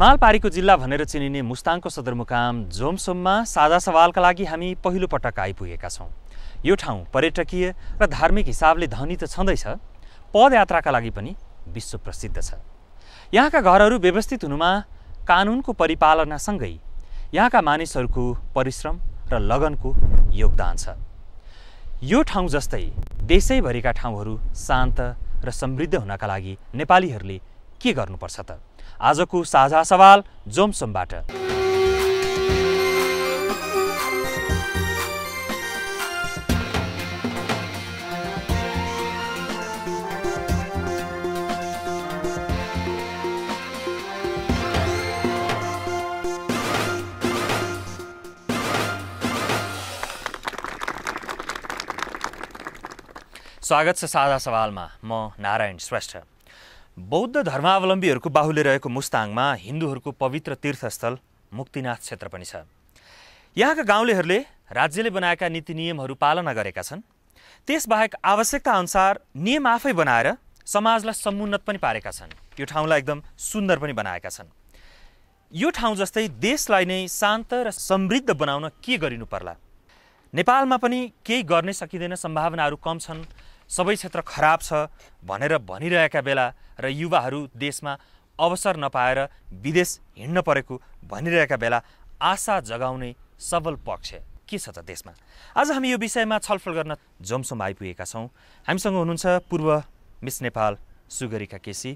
मालपारीको जिल्ला भनेर चिनिने मुस्ताङको सदरमुकाम जोमसोममा साझा सवालका लागि हामी पहिलोपटक आइपुगेका छौँ यो ठाउँ पर्यटकीय र धार्मिक हिसाबले धनी त छँदैछ पदयात्राका लागि पनि विश्व प्रसिद्ध छ यहाँका घरहरू व्यवस्थित हुनुमा कानुनको परिपालनासँगै यहाँका मानिसहरूको परिश्रम र लगनको योगदान छ यो ठाउँ जस्तै देशैभरिका ठाउँहरू शान्त र समृद्ध हुनका लागि नेपालीहरूले के गर्नुपर्छ त आजको साझा सवाल जोमसोमबाट स्वागत छ साझा सवालमा म नारायण श्रेष्ठ बौद्ध धर्मावलम्बीहरूको बाहुले रहेको मुस्ताङमा हिन्दूहरूको पवित्र तीर्थस्थल मुक्तिनाथ क्षेत्र पनि छ यहाँका गाउँलेहरूले राज्यले बनाएका नीति नियमहरू पालना गरेका छन् त्यसबाहेक आवश्यकता अनुसार नियम आफै बनाएर समाजलाई समुन्नत पनि पारेका छन् यो ठाउँलाई एकदम सुन्दर पनि बनाएका छन् यो ठाउँ जस्तै देशलाई नै शान्त र समृद्ध बनाउन के गरिनु पर्ला नेपालमा पनि केही गर्नै सकिँदैन सम्भावनाहरू कम छन् सबै क्षेत्र खराब छ भनेर भनिरहेका बेला र युवाहरू देशमा अवसर नपाएर विदेश हिँड्न परेको भनिरहेका बेला आशा जगाउने सबल पक्ष के छ त देशमा आज हामी यो विषयमा छलफल गर्न जोमसोम आइपुगेका छौँ हामीसँग हुनुहुन्छ पूर्व मिस नेपाल सुगरीका केसी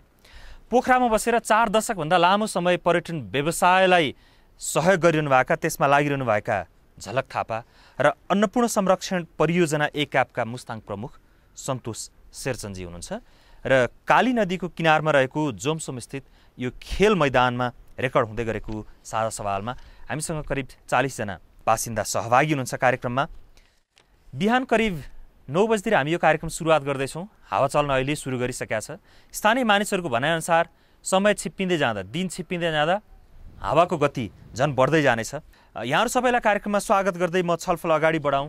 पोखरामा बसेर चार दशकभन्दा लामो समय पर्यटन व्यवसायलाई सहयोग गरिरहनु भएका त्यसमा लागिरहनु भएका झलक थापा र अन्नपूर्ण संरक्षण परियोजना एकापका मुस्ताङ प्रमुख सन्तोष शेरचन्जी हुनुहुन्छ र काली नदीको किनारमा रहेको जोमसोमस्थित यो खेल मैदानमा रेकर्ड हुँदै गरेको साझा सवालमा हामीसँग करिब चालिसजना बासिन्दा सहभागी हुनुहुन्छ कार्यक्रममा बिहान करिब नौ बजीतिर हामी यो कार्यक्रम सुरुवात गर्दैछौँ हावा चल्न अहिले सुरु गरिसकेका छ स्थानीय मानिसहरूको भनाइअनुसार समय छिप्पिँदै जाँदा दिन छिप्पिँदै जाँदा हावाको गति झन् बढ्दै जानेछ यहाँहरू सबैलाई कार्यक्रममा स्वागत गर्दै म छलफल अगाडि बढाउँ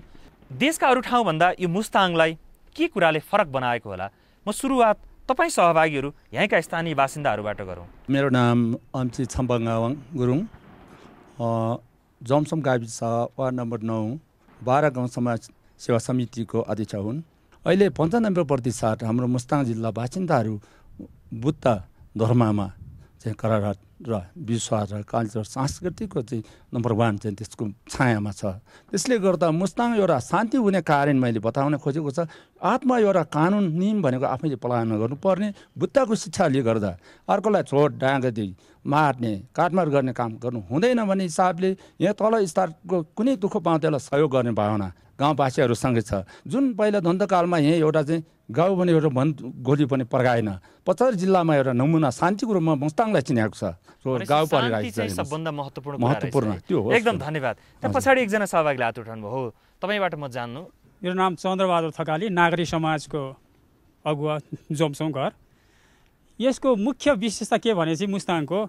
देशका अरू ठाउँभन्दा यो मुस्ताङलाई के कुराले फरक बनाएको होला म सुरुवात तपाईँ सहभागीहरू यहीँका स्थानीय बासिन्दाहरूबाट गरौँ मेरो नाम अम्ची छम्पङ्गावाङ गुरुङ जमसम गाविस वार्ड नम्बर नौ बाह्र गाउँ समाज सेवा समितिको अध्यक्ष हुन् अहिले पन्चानब्बे प्रतिशत हाम्रो मुस्ताङ जिल्ला बासिन्दाहरू बुद्ध धर्ममा चाहिँ करारत र विश्वास र कल्चर सांस्कृतिकको चाहिँ नम्बर वान चाहिँ त्यसको छायामा छ त्यसले गर्दा मुस्ताङ एउटा शान्ति हुने कारण मैले बताउन खोजेको छ आत्मा एउटा कानुन नियम भनेको आफैले पलायन गर्नुपर्ने बुद्धको शिक्षाले गर्दा अर्कोलाई छोट डाँग मार्ने काटमार गर्ने काम गर्नु हुँदैन भन्ने हिसाबले यहाँ तल स्तरको कुनै दुःख पाउँदालाई सहयोग गर्ने भावना गाउँवासीहरूसँगै छ जुन पहिला द्वन्द्वकालमा यहाँ एउटा चाहिँ गाउँ भने एउटा भन् गोली पनि पर्गाएन पचास जिल्लामा एउटा नमुना शान्तिको रूपमा मुस्ताङलाई चिनाएको छ गाउँ सबभन्दा महत्त्वपूर्ण महत्त्वपूर्ण त्यो एकदम धन्यवाद त्यहाँ पछाडि एकजना सहभागीले हात उठाउनु हो तपाईँबाट म जान्नु मेरो नाम चन्द्रबहादुर थकाली नागरिक समाजको अगुवा जोमसोङ घर यसको मुख्य विशेषता के भने चाहिँ मुस्ताङको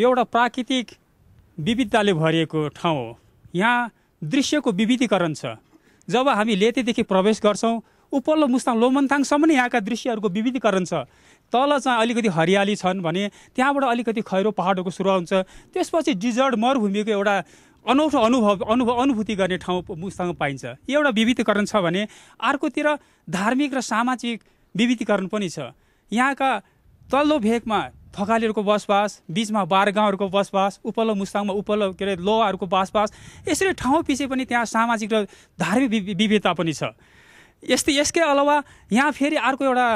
एउटा प्राकृतिक विविधताले भरिएको ठाउँ हो यहाँ दृश्यको विविधीकरण छ जब हामी लेतेदेखि प्रवेश गर्छौँ उपल्लो मुस्ताङ लोमनथाङसम्म नै यहाँका दृश्यहरूको विविधीकरण छ तल चाहिँ अलिकति हरियाली छन् भने त्यहाँबाट अलिकति खैरो पहाडहरूको सुरुवात हुन्छ त्यसपछि डिजर्ट मरुभूमिको एउटा अनौठो अनुभव अनुभव अनुभूति गर्ने ठाउँ मुस्ताङ पाइन्छ यो एउटा विविधीकरण छ भने अर्कोतिर धार्मिक र सामाजिक विविधीकरण पनि छ यहाँका तल्लो भेगमा थकालीहरूको बसबास बिचमा बार गाउँहरूको बसबास उपल्लो मुस्ताङमा उपल्लो के अरे लोहरूको बसबास यसरी ठाउँ पछि पनि त्यहाँ सामाजिक र धार्मिक विविधता पनि छ यस्तै यसकै अलावा यहाँ फेरि अर्को एउटा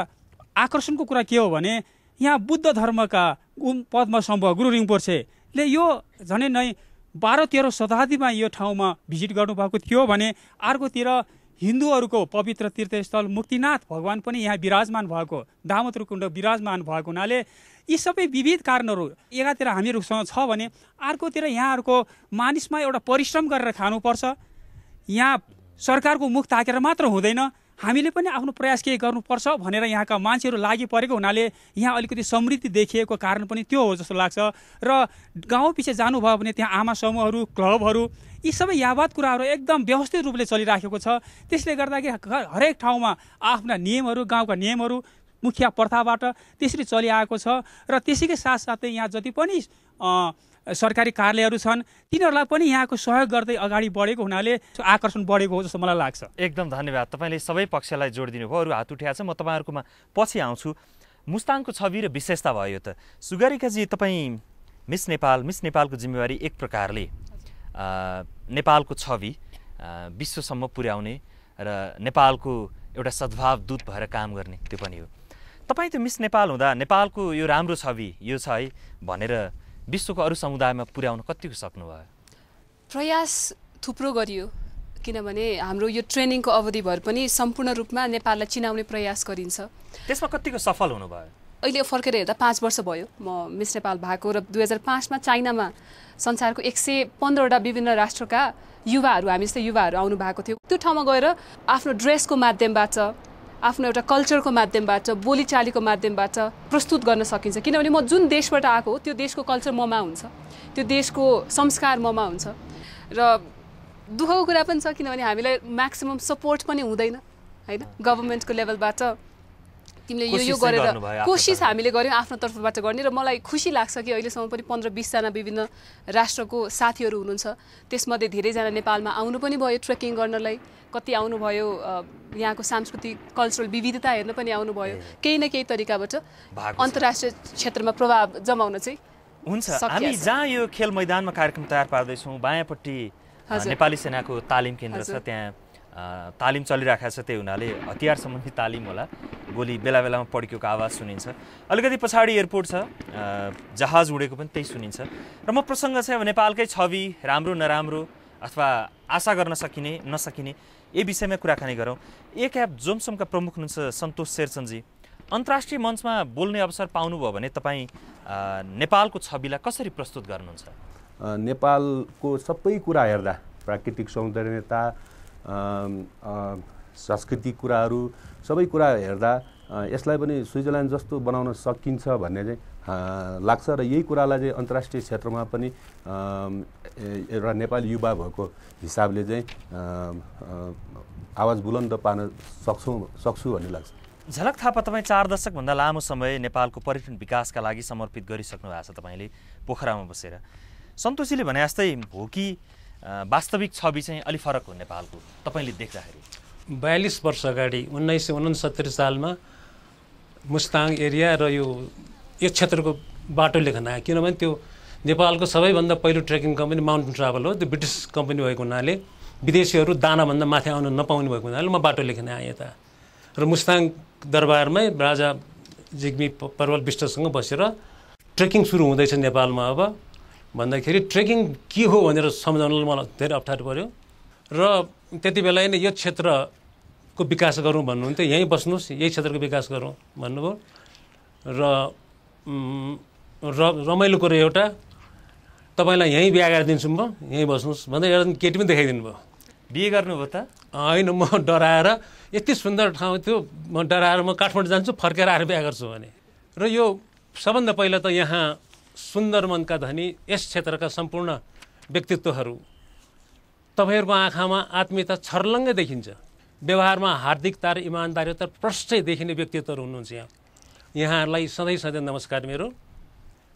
आकर्षणको कुरा के हो भने यहाँ बुद्ध धर्मका पद्म सम्भव गुरु रिङपोर्सेले यो झनै नै बाह्र तेह्र शताब्दीमा यो ठाउँमा भिजिट गर्नुभएको थियो भने अर्कोतिर हिन्दूहरूको पवित्र तीर्थस्थल मुक्तिनाथ भगवान् पनि यहाँ विराजमान भएको कुण्ड विराजमान भएको हुनाले यी सबै विविध कारणहरू एकातिर हामीहरूसँग छ भने अर्कोतिर यहाँहरूको मानिसमा एउटा परिश्रम गरेर खानुपर्छ यहाँ सरकारको मुख ताकेर मात्र हुँदैन हामीले पनि आफ्नो प्रयास केही गर्नुपर्छ भनेर यहाँका मान्छेहरू लागि परेको हुनाले यहाँ अलिकति समृद्धि देखिएको कारण पनि त्यो हो जस्तो लाग्छ र गाउँ पछि जानुभयो भने त्यहाँ आमा समूहहरू क्लबहरू यी सबै यावात कुराहरू एकदम व्यवस्थित रूपले चलिराखेको छ त्यसले गर्दाखेरि हरेक ठाउँमा आफ्ना नियमहरू गाउँका नियमहरू मुखिया प्रथाबाट त्यसरी चलिआएको छ र त्यसैकै साथसाथै यहाँ जति पनि सरकारी कार्यालयहरू छन् तिनीहरूलाई पनि यहाँको सहयोग गर्दै अगाडि बढेको हुनाले आकर्षण बढेको हो जस्तो मलाई लाग्छ एकदम धन्यवाद तपाईँले सबै पक्षलाई जोड दिनुभयो अरू हात उठ्याएको छ म तपाईँहरूकोमा पछि आउँछु मुस्ताङको छवि र विशेषता भयो त सुगरिकाजी तपाईँ मिस नेपाल मिस नेपालको जिम्मेवारी एक प्रकारले नेपालको छवि विश्वसम्म पुर्याउने र नेपालको एउटा सद्भाव दूत भएर काम गर्ने त्यो पनि हो तपाईँ त्यो मिस नेपाल हुँदा नेपालको यो राम्रो छवि यो छ है भनेर विश्वको अरू समुदायमा पुर्याउन कतिको सक्नुभयो प्रयास थुप्रो गरियो किनभने हाम्रो यो ट्रेनिङको अवधिभर पनि सम्पूर्ण रूपमा नेपाललाई चिनाउने प्रयास गरिन्छ त्यसमा कतिको सफल हुनुभयो अहिले फर्केर हेर्दा पाँच वर्ष भयो म मिस नेपाल भएको र दुई हजार पाँचमा चाइनामा संसारको एक सय पन्ध्रवटा विभिन्न राष्ट्रका युवाहरू हामी जस्तै युवाहरू आउनु भएको थियो त्यो ठाउँमा गएर आफ्नो ड्रेसको माध्यमबाट आफ्नो एउटा कल्चरको माध्यमबाट बोलीचालीको माध्यमबाट प्रस्तुत गर्न सकिन्छ किनभने म जुन देशबाट आएको हो त्यो देशको कल्चर ममा हुन्छ त्यो देशको संस्कार ममा हुन्छ र दुःखको कुरा पनि छ किनभने हामीलाई म्याक्सिमम् सपोर्ट पनि हुँदैन होइन गभर्मेन्टको लेभलबाट तिमीले यो यो गरेर कोसिस हामीले गऱ्यौँ आफ्नो तर्फबाट गर्ने र मलाई खुसी लाग्छ कि अहिलेसम्म पनि पन्ध्र बिसजना विभिन्न राष्ट्रको साथीहरू हुनुहुन्छ त्यसमध्ये धेरैजना नेपालमा आउनु पनि भयो ट्रेकिङ गर्नलाई कति आउनुभयो यहाँको सांस्कृतिक कल्चरल विविधता हेर्न पनि आउनुभयो केही न केही तरिकाबाट अन्तर्राष्ट्रिय क्षेत्रमा प्रभाव जमाउन चाहिँ हुन्छ हामी जहाँ यो खेल मैदानमा कार्यक्रम तयार पार्दैछौँ बायाँपट्टि नेपाली सेनाको तालिम केन्द्र छ त्यहाँ तालिम चलिरहेको छ त्यही हुनाले हतियार सम्बन्धी तालिम होला गोली बेला बेलामा पड्किएको आवाज सुनिन्छ अलिकति पछाडि एयरपोर्ट छ जहाज उडेको पनि त्यही सुनिन्छ र म प्रसङ्ग चाहिँ अब नेपालकै छवि राम्रो नराम्रो अथवा आशा गर्न सकिने नसकिने यही विषयमा कुराकानी गरौँ एक एप जोमसोमका प्रमुख हुनुहुन्छ सन्तोष शेरचन्दजी अन्तर्राष्ट्रिय मञ्चमा बोल्ने अवसर पाउनुभयो भने तपाईँ नेपालको छविलाई कसरी प्रस्तुत गर्नुहुन्छ नेपालको सबै कुरा हेर्दा प्राकृतिक सौन्दर्यता सांस्कृतिक कुराहरू सबै कुरा हेर्दा यसलाई पनि स्विजरल्यान्ड जस्तो बनाउन सकिन्छ भन्ने चाहिँ लाग्छ र यही कुरालाई चाहिँ अन्तर्राष्ट्रिय क्षेत्रमा पनि एउटा नेपाली युवा भएको हिसाबले चाहिँ आवाज बुलन्द पार्न सक्छौँ सक्छु भन्ने लाग्छ झलक थापा तपाईँ चार दशकभन्दा लामो समय नेपालको पर्यटन विकासका लागि समर्पित गरिसक्नु भएको छ तपाईँले पोखरामा बसेर सन्तोषीले भने जस्तै हो कि वास्तविक छवि चाहिँ अलिक फरक हो नेपालको तपाईँले देख्दाखेरि बयालिस वर्ष अगाडि उन्नाइस सय उनसत्तरी सालमा मुस्ताङ एरिया र यो यो क्षेत्रको बाटो लेखन आयो किनभने त्यो नेपालको सबैभन्दा पहिलो ट्रेकिङ कम्पनी माउन्टेन ट्राभल हो त्यो ब्रिटिस कम्पनी भएको हुनाले विदेशीहरू दानाभन्दा माथि आउन नपाउने भएको हुनाले म बाटो लेखन आएँ यता र मुस्ताङ दरबारमै राजा जिग्मी पर्वल विष्टसँग बसेर ट्रेकिङ सुरु हुँदैछ नेपालमा अब भन्दाखेरि ट्रेकिङ के हो भनेर सम्झाउनलाई मलाई धेरै अप्ठ्यारो पऱ्यो र त्यति बेलै नै यो क्षेत्रको विकास गरौँ भन्नुहुन्थ्यो यहीँ बस्नुहोस् यही क्षेत्रको विकास गरौँ भन्नुभयो र र रमाइलो कुरो एउटा तपाईँलाई यहीँ बिहा गरिदिन्छु म यहीँ बस्नुहोस् भन्दा एउटा केटी पनि देखाइदिनु भयो बिहे गर्नुभयो त होइन म डराएर यति सुन्दर ठाउँ थियो म डराएर म काठमाडौँ जान्छु फर्केर आएर बिहा गर्छु भने र यो सबभन्दा पहिला त यहाँ सुन्दर मनका धनी यस क्षेत्रका सम्पूर्ण व्यक्तित्वहरू तपाईँहरूको आँखामा आत्मीयता छर्लङ्गै देखिन्छ व्यवहारमा हार्दिकता र इमान्दारी त प्रष्टै देखिने व्यक्तित्वहरू हुनुहुन्छ यहाँ यहाँहरूलाई सधैँ सधैँ नमस्कार मेरो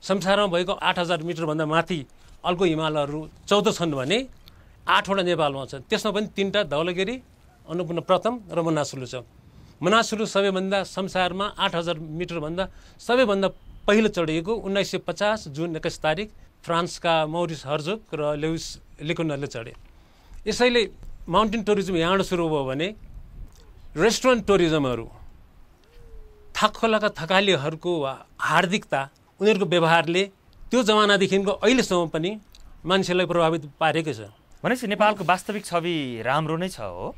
संसारमा भएको आठ हजार मिटरभन्दा माथि अल्को हिमालहरू चौध छन् भने आठवटा नेपालमा छन् त्यसमा पनि तिनवटा धौलगिरी अन्नपूर्ण प्रथम र मनासुलु छ मनासुलु सबैभन्दा संसारमा आठ हजार मिटरभन्दा सबैभन्दा पहिलो चढिएको उन्नाइस सय पचास जुन एक्काइस तारिक फ्रान्सका मौरिस हर्जोक र लेउस लेकुनरले चढे यसैले माउन्टेन टुरिज्म यहाँबाट सुरु भयो भने रेस्टुरेन्ट टुरिज्महरू थाकखोलाका थकालीहरूको हार्दिकता उनीहरूको व्यवहारले त्यो जमानादेखिको अहिलेसम्म पनि मान्छेलाई प्रभावित पारेकै छ भनेपछि नेपालको वास्तविक छवि राम्रो नै छ हो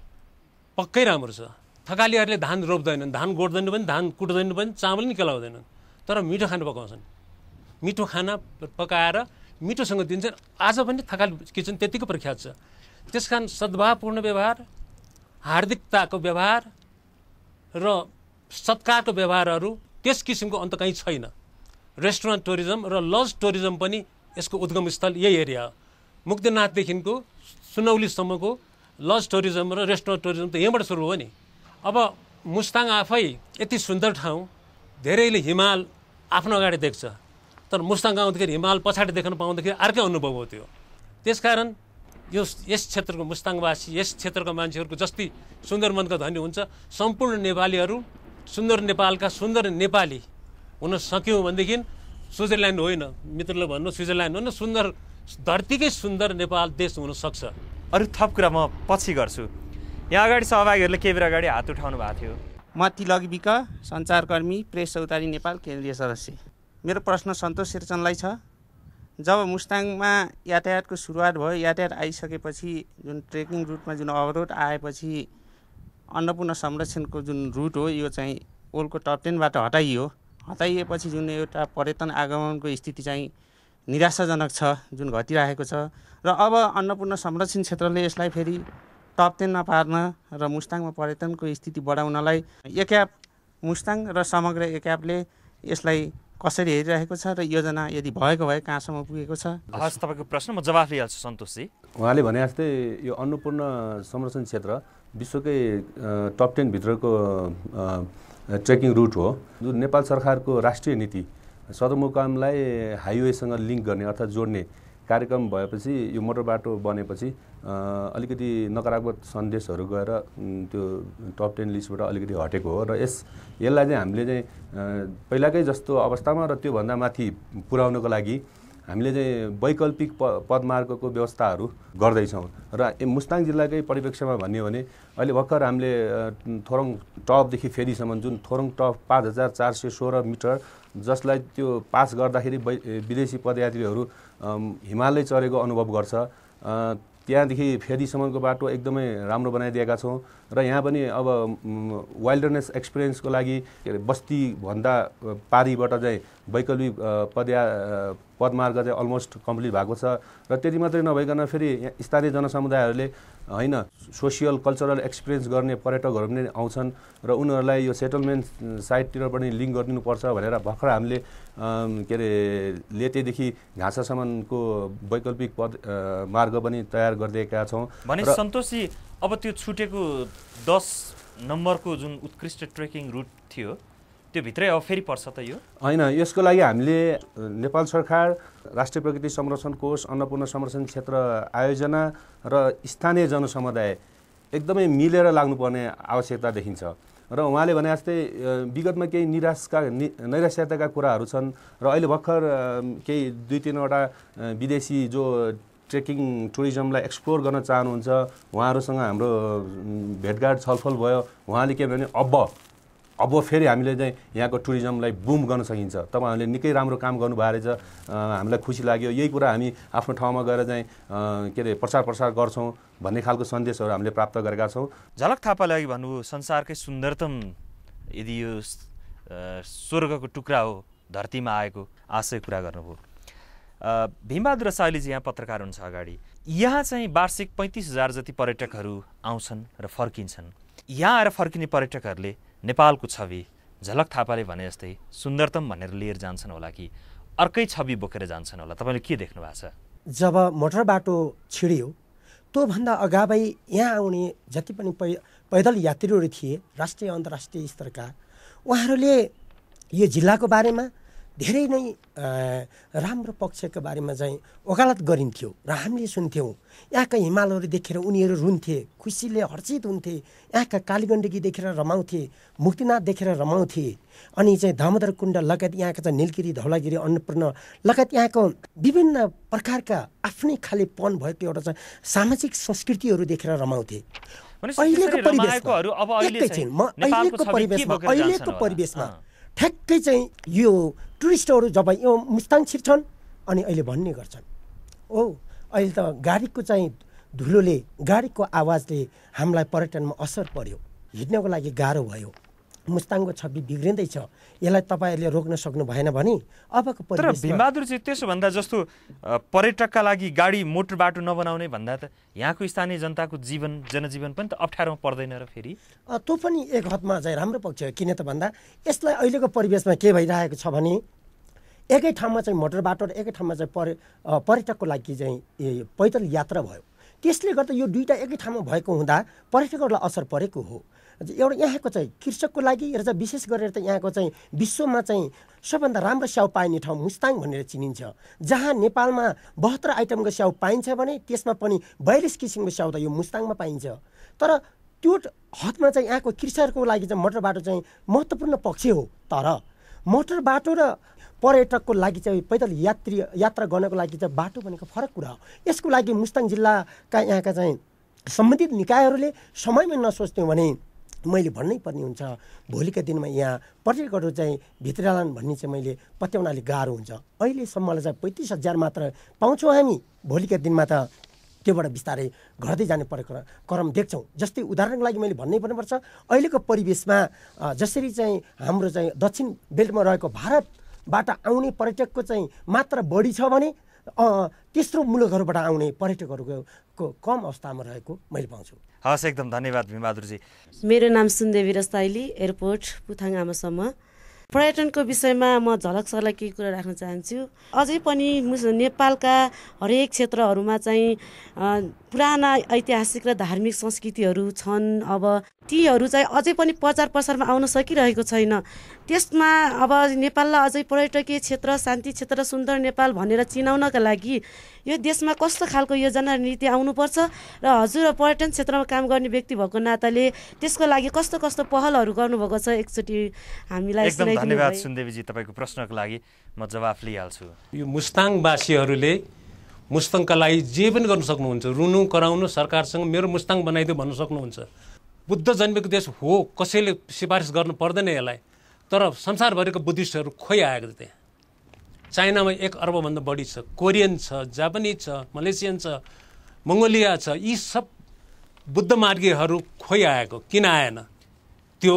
पक्कै राम्रो छ थकालीहरूले धान रोप्दैनन् धान गोड्दैन पनि धान कुट्दैन पनि चामल नि केलाउँदैनन् तर मिठो खाना पकाउँछन् मिठो खाना पकाएर मिठोसँग दिन्छन् आज पनि थकाल किचन त्यतिको प्रख्यात छ त्यस कारण सद्भावपूर्ण व्यवहार हार्दिकताको व्यवहार र सत्कारको व्यवहारहरू त्यस किसिमको अन्त कहीँ छैन रेस्टुरेन्ट टुरिज्म र लज टुरिज्म पनि यसको उद्गम स्थल यही एरिया हो मुक्तिनाथदेखिको सुनौलीसम्मको लज टुरिज्म र रेस्टुरेन्ट टुरिज्म त यहीँबाट सुरु हो नि अब मुस्ताङ आफै यति सुन्दर ठाउँ धेरैले हिमाल आफ्नो अगाडि देख्छ तर मुस्ताङ आउँदाखेरि हिमाल पछाडि देख्न पाउँदाखेरि अर्कै अनुभव हो त्यो त्यसकारण यो यस क्षेत्रको मुस्ताङवासी यस क्षेत्रको मान्छेहरूको जस्तै सुन्दर मनको धनी हुन्छ सम्पूर्ण नेपालीहरू सुन्दर नेपालका सुन्दर नेपाली हुन सक्यौँ भनेदेखि स्विजरल्यान्ड होइन मित्रले भन्नु स्विजरल्यान्ड होइन सुन्दर धरतीकै सुन्दर नेपाल देश हुनसक्छ अरू थप कुरा म पछि गर्छु यहाँ अगाडि सहभागीहरूले केही बेर अगाडि हात उठाउनु भएको थियो म तिलक सञ्चारकर्मी प्रेस चौतारी नेपाल केन्द्रीय सदस्य मेरो प्रश्न सन्तोष शेरचनलाई छ जब मुस्ताङमा यातायातको सुरुवात भयो यातायात आइसकेपछि जुन ट्रेकिङ रुटमा जुन अवरोध आएपछि अन्नपूर्ण संरक्षणको जुन रुट हो यो चाहिँ ओल्डको टप टेनबाट हटाइयो हटाइएपछि जुन एउटा पर्यटन आगमनको स्थिति चाहिँ निराशाजनक छ जुन घटिरहेको छ र अब अन्नपूर्ण संरक्षण क्षेत्रले यसलाई फेरि टप टेन नपार्न र मुस्ताङमा पर्यटनको स्थिति बढाउनलाई एप मुस्ताङ र समग्र एपले यसलाई कसरी हेरिरहेको छ र योजना यदि भएको भए कहाँसम्म पुगेको छ हस् तपाईँको प्रश्न म जवाफ लिइहाल्छु सन्तोषजी उहाँले भने जस्तै यो अन्नपूर्ण संरक्षण क्षेत्र विश्वकै टप टेनभित्रको ट्रेकिङ रुट हो जुन नेपाल सरकारको राष्ट्रिय नीति सदरमुकामलाई हाइवेसँग लिङ्क गर्ने अर्थात् जोड्ने कार्यक्रम भएपछि यो मोटर बाटो बनेपछि अलिकति नकारात्मक सन्देशहरू गएर त्यो टप टेन लिस्टबाट अलिकति हटेको हो र यस यसलाई चाहिँ हामीले चाहिँ पहिलाकै जस्तो अवस्थामा र त्योभन्दा माथि पुर्याउनको लागि हामीले चाहिँ वैकल्पिक प पदमार्गको व्यवस्थाहरू गर्दैछौँ र मुस्ताङ जिल्लाकै परिप्रेक्ष्यमा भन्यो भने अहिले भर्खर हामीले थोरङ टपदेखि फेरिसम्म जुन थोरङ टप पाँच हजार चार सय सोह्र मिटर जसलाई त्यो पास गर्दाखेरि विदेशी पदयात्रीहरू हिमालय चरेको अनुभव गर्छ त्यहाँदेखि फेदीसम्मको बाटो एकदमै राम्रो बनाइदिएका छौँ र यहाँ पनि अब वाइल्डनेस एक्सपिरियन्सको लागि के अरे बस्तीभन्दा पारीबाट चाहिँ वैकल्पिक पदया पदमार्ग चाहिँ अलमोस्ट कम्प्लिट भएको छ र त्यति मात्रै नभइकन फेरि स्थानीय जनसमुदायहरूले होइन सोसियल कल्चरल एक्सपिरियन्स गर्ने पर्यटकहरू पनि आउँछन् र उनीहरूलाई यो सेटलमेन्ट साइडतिर पनि लिङ्क गरिदिनुपर्छ भनेर भर्खर हामीले के अरे लेतेदेखि घाँसासम्मको वैकल्पिक पद मार्ग पनि तयार गरिदिएका छौँ भने सन्तोषी अब त्यो छुटेको दस नम्बरको जुन उत्कृष्ट ट्रेकिङ रुट थियो त्यो भित्रै अब फेरि पर्छ त यो होइन यसको लागि हामीले नेपाल सरकार राष्ट्रिय प्रकृति संरक्षण कोष अन्नपूर्ण संरक्षण क्षेत्र आयोजना र स्थानीय जनसमुदाय एकदमै मिलेर लाग्नुपर्ने आवश्यकता देखिन्छ र उहाँले भने जस्तै विगतमा केही निराशका नि नैराश्यताका कुराहरू छन् र अहिले भर्खर केही दुई तिनवटा विदेशी जो ट्रेकिङ टुरिज्मलाई एक्सप्लोर गर्न चाहनुहुन्छ उहाँहरूसँग हाम्रो भेटघाट छलफल भयो उहाँले के भन्यो अब अब फेरि हामीले चाहिँ यहाँको टुरिज्मलाई बुम गर्न सकिन्छ तपाईँहरूले निकै राम्रो काम गर्नुभएको रहेछ हामीलाई खुसी लाग्यो यही कुरा हामी आफ्नो ठाउँमा गएर चाहिँ के अरे प्रचार प्रसार गर्छौँ भन्ने खालको सन्देशहरू हामीले प्राप्त गरेका छौँ झलक अघि भन्नु संसारकै सुन्दरतम यदि यो स्वर्गको टुक्रा हो धरतीमा आएको आशय कुरा गर्नुभयो भीमबहादुर चाहिँ यहाँ पत्रकार हुनुहुन्छ अगाडि यहाँ चाहिँ वार्षिक पैँतिस हजार जति पर्यटकहरू आउँछन् र फर्किन्छन् यहाँ आएर फर्किने पर्यटकहरूले नेपालको छवि झलक थापाले भने जस्तै सुन्दरतम भनेर लिएर जान्छन् होला कि अर्कै छवि बोकेर जान्छन् होला तपाईँले के देख्नु भएको छ जब मोटर बाटो छिडियो त्योभन्दा अगावै यहाँ आउने जति पनि पै पैदल यात्रीहरू थिए राष्ट्रिय अन्तर्राष्ट्रिय स्तरका उहाँहरूले यो जिल्लाको बारेमा धेरै नै राम्रो पक्षको बारेमा चाहिँ वकालत गरिन्थ्यो र हामीले सुन्थ्यौँ यहाँका हिमालहरू देखेर उनीहरू रुन्थे खुसीले हर्षित हुन्थे यहाँका कालीगण्डकी देखेर रमाउँथे मुक्तिनाथ देखेर रमाउँथे अनि चाहिँ धमोदर कुण्ड लगायत यहाँका चाहिँ निलगिरी धौलागिरी अन्नपूर्ण लगायत यहाँको विभिन्न प्रकारका आफ्नै खालेपन भएको एउटा चाहिँ सामाजिक संस्कृतिहरू देखेर रमाउँथे अहिलेको परिवेशमा अहिलेको परिवेशमा ठ्याक्कै चाहिँ यो टुरिस्टहरू जब यो मुस्ताङ छन् अनि अहिले भन्ने गर्छन् ओ अहिले त गाडीको चाहिँ धुलोले गाडीको आवाजले हामीलाई पर्यटनमा असर पर्यो हिँड्नको लागि गाह्रो भयो मुस्ताङको छवि बिग्रिँदैछ यसलाई तपाईँहरूले रोक्न सक्नु भएन भने अबको तर भीमबहादुरजी त्यसोभन्दा जस्तो पर्यटकका लागि गाडी मोटर बाटो नबनाउने भन्दा त यहाँको स्थानीय जनताको जीवन जनजीवन पनि त अप्ठ्यारोमा पर्दैन र फेरि त्यो पनि एक हदमा चाहिँ राम्रो पक्ष हो किन त भन्दा यसलाई अहिलेको परिवेशमा के भइरहेको छ भने एकै ठाउँमा चाहिँ मोटर बाटो र एकै ठाउँमा चाहिँ पर्य पर्यटकको लागि चाहिँ पैदल यात्रा भयो त्यसले गर्दा यो दुईवटा एकै ठाउँमा भएको हुँदा पर्यटकहरूलाई असर परेको हो एउटा यहाँको चाहिँ कृषकको लागि र चाहिँ विशेष गरेर त यहाँको चाहिँ विश्वमा चाहिँ सबभन्दा राम्रो स्याउ पाइने ठाउँ मुस्ताङ भनेर चिनिन्छ जहाँ नेपालमा बहत्तर आइटमको स्याउ पाइन्छ भने त्यसमा पनि बयालिस किसिमको स्याउ त यो मुस्ताङमा पाइन्छ तर त्यो हदमा चाहिँ यहाँको कृषकको लागि चाहिँ मोटर बाटो चाहिँ महत्त्वपूर्ण पक्ष हो तर मोटर बाटो र पर्यटकको लागि चाहिँ पैदल यात्री यात्रा गर्नको लागि चाहिँ बाटो भनेको फरक कुरा हो यसको लागि मुस्ताङ जिल्लाका यहाँका चाहिँ सम्बन्धित निकायहरूले समयमै नसोच्थ्यौँ भने मैले भन्नै पर्ने हुन्छ भोलिका दिनमा यहाँ पर्यटकहरू चाहिँ भित्रलान् भन्ने चाहिँ मैले पत्याउन अलिक गाह्रो हुन्छ अहिलेसम्मलाई चाहिँ पैँतिस हजार मात्र पाउँछौँ हामी भोलिका दिनमा त त्योबाट बिस्तारै घट्दै जाने परेको क्रम देख्छौँ जस्तै उदाहरणको लागि मैले भन्नै पर्नुपर्छ अहिलेको परिवेशमा जसरी चाहिँ हाम्रो चाहिँ दक्षिण बेल्टमा रहेको भारतबाट आउने पर्यटकको चाहिँ मात्रा बढी छ भने तेस्रो मुलुकहरूबाट आउने पर्यटकहरूको कम अवस्थामा रहेको मैले पाउँछु हस् एकदम धन्यवाद भीमबहादुरजी मेरो नाम सुनदेवी रसाइली एयरपोर्ट पुथाङ आमासम्म पर्यटनको विषयमा म झलक सरलाई केही कुरा राख्न चाहन्छु अझै पनि नेपालका हरेक क्षेत्रहरूमा चाहिँ पुराना ऐतिहासिक र धार्मिक संस्कृतिहरू छन् अब तीहरू चाहिँ अझै पनि प्रचार प्रसारमा आउन सकिरहेको छैन त्यसमा अब नेपाललाई अझै पर्यटकीय क्षेत्र शान्ति क्षेत्र सुन्दर नेपाल भनेर चिनाउनका लागि यो देशमा कस्तो खालको योजना नीति आउनुपर्छ र हजुर पर्यटन क्षेत्रमा काम गर्ने व्यक्ति भएको नाताले त्यसको लागि कस्तो कस्तो पहलहरू गर्नुभएको छ एकचोटि हामीलाई एकदम धन्यवाद सुन्देवीजी तपाईँको प्रश्नको लागि म जवाफ लिइहाल्छु यो मुस्ताङवासीहरूले मुस्ताङका लागि जे पनि गर्नु सक्नुहुन्छ रुनु कराउनु सरकारसँग मेरो मुस्ताङ बनाइदियो भन्नु सक्नुहुन्छ बुद्ध जन्मेको देश हो कसैले सिफारिस गर्नु पर्दैन यसलाई तर संसारभरिको बुद्धिस्टहरू खोइ आएको थियो त्यहाँ चाइनामा एक अर्बभन्दा बढी छ कोरियन छ जापानिज छ मलेसियन छ मङ्गोलिया छ यी सब बुद्ध मार्गीहरू खोइ आएको किन आएन त्यो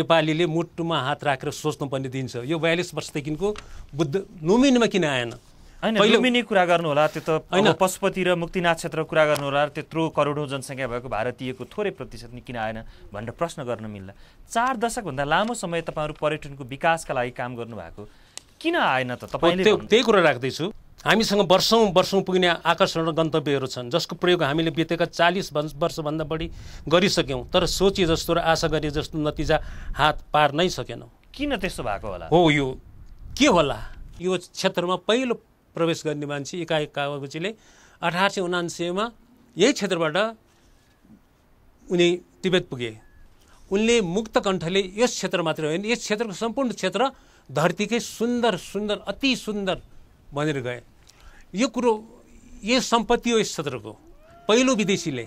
नेपालीले मुटुमा हात राखेर सोच्नुपर्ने दिन्छ यो बयालिस वर्षदेखिको बुद्ध लुम्बिनीमा किन आएन लुम्बिनी कुरा गर्नु होला त्यो त होइन पशुपति र मुक्तिनाथ क्षेत्र कुरा गर्नु होला त्यत्रो करोडौँ जनसङ्ख्या भएको भारतीयको थोरै प्रतिशत नि किन आएन भनेर प्रश्न गर्न मिल्ला चार दशकभन्दा लामो समय तपाईँहरू पर्यटनको विकासका लागि काम गर्नुभएको किन आएन त तपाईँले त्यही कुरा राख्दैछु हामीसँग वर्षौँ वर्षौँ पुग्ने आकर्षण र गन्तव्यहरू छन् जसको प्रयोग हामीले बितेका चालिस वर्षभन्दा बढी गरिसक्यौँ तर सोचे जस्तो र आशा गरे जस्तो नतिजा हात पार नै सकेनौँ किन त्यस्तो भएको होला हो यो के होला यो क्षेत्रमा पहिलो प्रवेश गर्ने मान्छे इकाइ कावागुचीले अठार सय उनान्सयमा यही क्षेत्रबाट उनी तिब्बत पुगे उनले मुक्त कण्ठले यस क्षेत्र मात्रै होइन यस क्षेत्रको सम्पूर्ण क्षेत्र धरतीकै सुन्दर सुन्दर अति सुन्दर भनेर गए यो कुरो यो सम्पत्ति हो यस क्षेत्रको पहिलो विदेशीले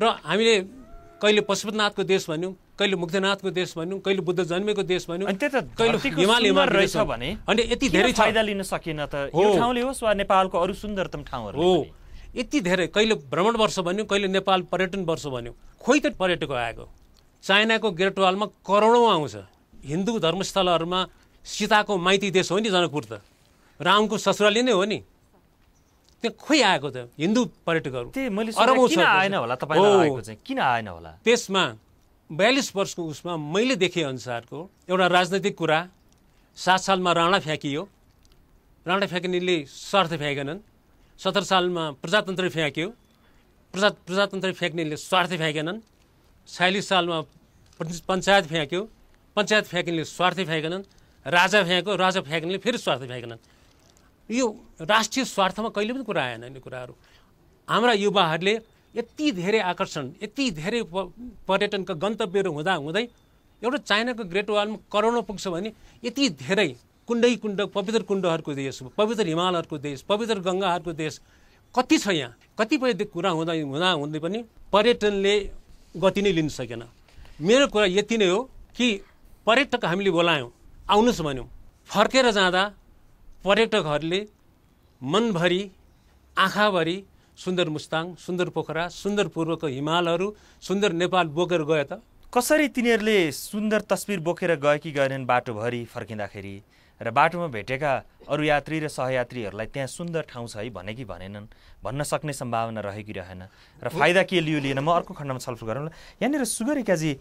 र हामीले कहिले पशुपतिनाथको देश भन्यौँ कहिले मुक्तिनाथको देश भन्यो कहिले बुद्ध जन्मेको देश भन्यौँ भने यति धेरै सुन्दरतम ठाउँहरू हो यति धेरै कहिले भ्रमण वर्ष भन्यो कहिले नेपाल पर्यटन वर्ष भन्यो खोइ त पर्यटक आएको चाइनाको ग्रेटवालमा करोडौँ आउँछ हिन्दू धर्मस्थलहरूमा सीताको माइती देश हो नि जनकपुर त रामको ससुराली नै हो नि त्यहाँ खोइ आएको त हिन्दू पर्यटकहरू त्यसमा बयालिस वर्षको उसमा मैले अनुसारको एउटा राजनैतिक कुरा सात सालमा राणा फ्याँकियो राणा फ्याँकिनेले स्वार्थ फ्याँकेनन् सत्र सालमा प्रजातन्त्र फ्याँक्यो प्रजा प्रजातन्त्र फ्याँक्नेले स्वार्थ फ्याँकेनन् छयालिस सालमा पञ्चायत फ्याँक्यो पञ्चायत फ्याँकिनेले स्वार्थ फ्याँकेनन् राजा फ्याँक्यो राजा फ्याँक्नेले फेरि स्वार्थ फ्याँकेनन् यो राष्ट्रिय स्वार्थमा कहिले पनि कुरा आएन यो कुराहरू हाम्रा युवाहरूले यति धेरै आकर्षण यति धेरै पर्यटनका गन्तव्यहरू हुँदा हुँदै एउटा चाइनाको ग्रेट वालमा करोडौँ पुग्छ भने यति धेरै कुण्डै कुण्ड पवित्र कुण्डहरूको देश पवित्र हिमालहरूको देश पवित्र गङ्गाहरूको देश कति छ यहाँ कतिपय कुरा हुँदा हुँदा हुँदै पनि पर्यटनले गति नै लिन सकेन मेरो कुरा यति नै हो कि पर्यटक हामीले बोलायौँ आउनुहोस् भन्यौँ फर्केर जाँदा पर्यटकहरूले मनभरि आँखाभरि सुन्दर मुस्ताङ सुन्दर पोखरा सुन्दर पूर्वको हिमालहरू सुन्दर नेपाल बोकेर गयो त कसरी तिनीहरूले सुन्दर तस्बिर बोकेर गए कि गएनन् बाटोभरि फर्किँदाखेरि र बाटोमा भेटेका अरू यात्री र सहयात्रीहरूलाई त्यहाँ सुन्दर ठाउँ छ है भने कि भनेनन् भन्न सक्ने सम्भावना रहे कि रहेन र फाइदा के लियो लिएन म अर्को खण्डमा छलफल गरौँला यहाँनिर सुगरिकाजी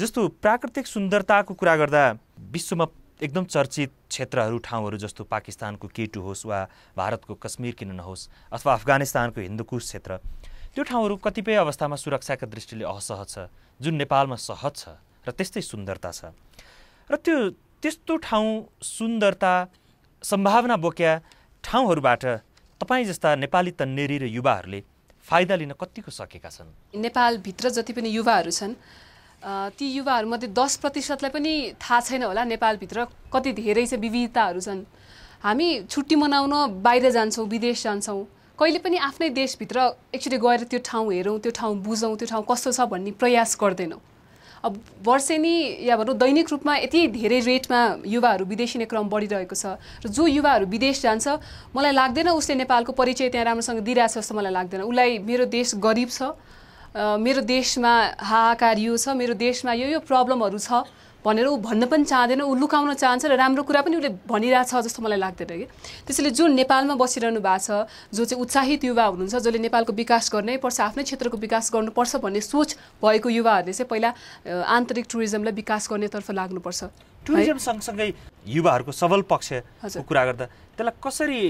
जस्तो प्राकृतिक सुन्दरताको कुरा गर्दा विश्वमा एकदम चर्चित क्षेत्रहरू ठाउँहरू जस्तो पाकिस्तानको केटु होस् वा भारतको कश्मीर किन नहोस् अथवा अफगानिस्तानको हिन्दुकुश क्षेत्र त्यो ठाउँहरू कतिपय अवस्थामा सुरक्षाको दृष्टिले असहज छ जुन नेपालमा सहज छ र त्यस्तै सुन्दरता छ र त्यो त्यस्तो ठाउँ सुन्दरता सम्भावना बोक्या ठाउँहरूबाट तपाईँ जस्ता नेपाली तन्नेरी र युवाहरूले फाइदा लिन कतिको सकेका छन् नेपालभित्र जति पनि युवाहरू छन् ती युवाहरूमध्ये दस प्रतिशतलाई पनि थाहा छैन होला नेपालभित्र कति धेरै चाहिँ विविधताहरू छन् हामी छुट्टी मनाउन बाहिर जान्छौँ विदेश जान्छौँ कहिले पनि आफ्नै देशभित्र एकचोटि गएर त्यो ठाउँ हेरौँ त्यो ठाउँ बुझौँ त्यो ठाउँ कस्तो छ भन्ने प्रयास गर्दैनौँ अब वर्षेनी या भनौँ दैनिक रूपमा यति धेरै रेटमा युवाहरू विदेशी नै क्रम बढिरहेको छ र जो युवाहरू विदेश जान्छ मलाई लाग्दैन उसले नेपालको परिचय त्यहाँ राम्रोसँग दिइरहेछ जस्तो मलाई लाग्दैन उसलाई मेरो देश गरिब छ मेरो देशमा हाहाकार यो छ मेरो देशमा यो यो प्रब्लमहरू छ भनेर ऊ भन्न पनि चाहँदैन ऊ लुकाउन चाहन्छ र राम्रो कुरा पनि उसले भनिरहेछ जस्तो मलाई लाग्दैन कि त्यसैले जुन नेपालमा बसिरहनु भएको छ जो चाहिँ उत्साहित युवा हुनुहुन्छ जसले नेपालको विकास गर्नै पर्छ आफ्नै क्षेत्रको विकास गर्नुपर्छ भन्ने सोच भएको युवाहरूले चाहिँ पहिला आन्तरिक टुरिज्मलाई विकास गर्नेतर्फ लाग्नुपर्छ टुरिज्म सँगसँगै युवाहरूको सबल पक्ष कुरा गर्दा त्यसलाई कसरी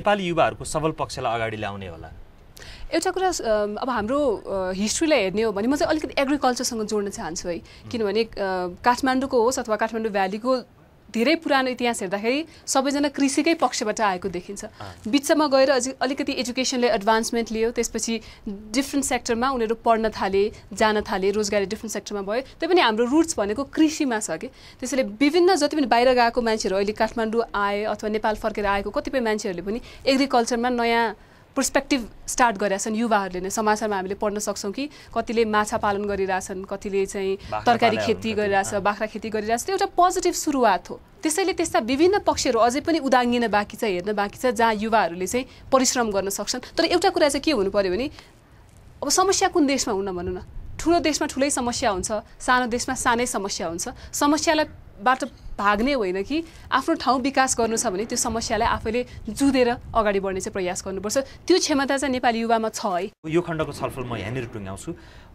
नेपाली युवाहरूको सबल पक्षलाई अगाडि ल्याउने होला एउटा कुरा अब हाम्रो हिस्ट्रीलाई हेर्ने हो भने म चाहिँ अलिकति एग्रिकल्चरसँग जोड्न चाहन्छु है किनभने काठमाडौँको होस् अथवा काठमाडौँ भ्यालीको धेरै पुरानो इतिहास हेर्दाखेरि सबैजना कृषिकै पक्षबाट आएको देखिन्छ बिचमा गएर अझ अलिकति एजुकेसनले एडभान्समेन्ट लियो त्यसपछि डिफ्रेन्ट सेक्टरमा उनीहरू पढ्न थाले जान थाले रोजगारी डिफ्रेन्ट सेक्टरमा भयो पनि हाम्रो रुट्स भनेको कृषिमा छ कि त्यसैले विभिन्न जति पनि बाहिर गएको मान्छेहरू अहिले काठमाडौँ आए अथवा नेपाल फर्केर आएको कतिपय मान्छेहरूले पनि एग्रिकल्चरमा नयाँ पर्सपेक्टिभ स्टार्ट गरेछन् युवाहरूले नै समाचारमा हामीले पढ्न सक्छौँ कि कतिले माछा पालन गरिरहेछन् कतिले चाहिँ तरकारी खेती गरिरहेछ बाख्रा खेती गरिरहेछ त्यो एउटा पोजिटिभ सुरुवात हो त्यसैले त्यस्ता विभिन्न पक्षहरू अझै पनि उदाङ्गिन बाँकी छ हेर्न बाँकी छ जहाँ युवाहरूले चाहिँ परिश्रम गर्न सक्छन् तर एउटा कुरा चाहिँ के हुनु पऱ्यो भने अब समस्या कुन देशमा हुन भनौँ न ठुलो देशमा ठुलै समस्या हुन्छ सानो देशमा सानै समस्या हुन्छ समस्यालाई बाट भाग्ने होइन कि आफ्नो ठाउँ विकास गर्नु छ भने त्यो समस्यालाई आफैले जुधेर अगाडि बढ्ने चाहिँ प्रयास गर्नुपर्छ त्यो क्षमता चाहिँ नेपाली युवामा छ है यो खण्डको छलफल म यहाँनिर टुङ्गाउँछु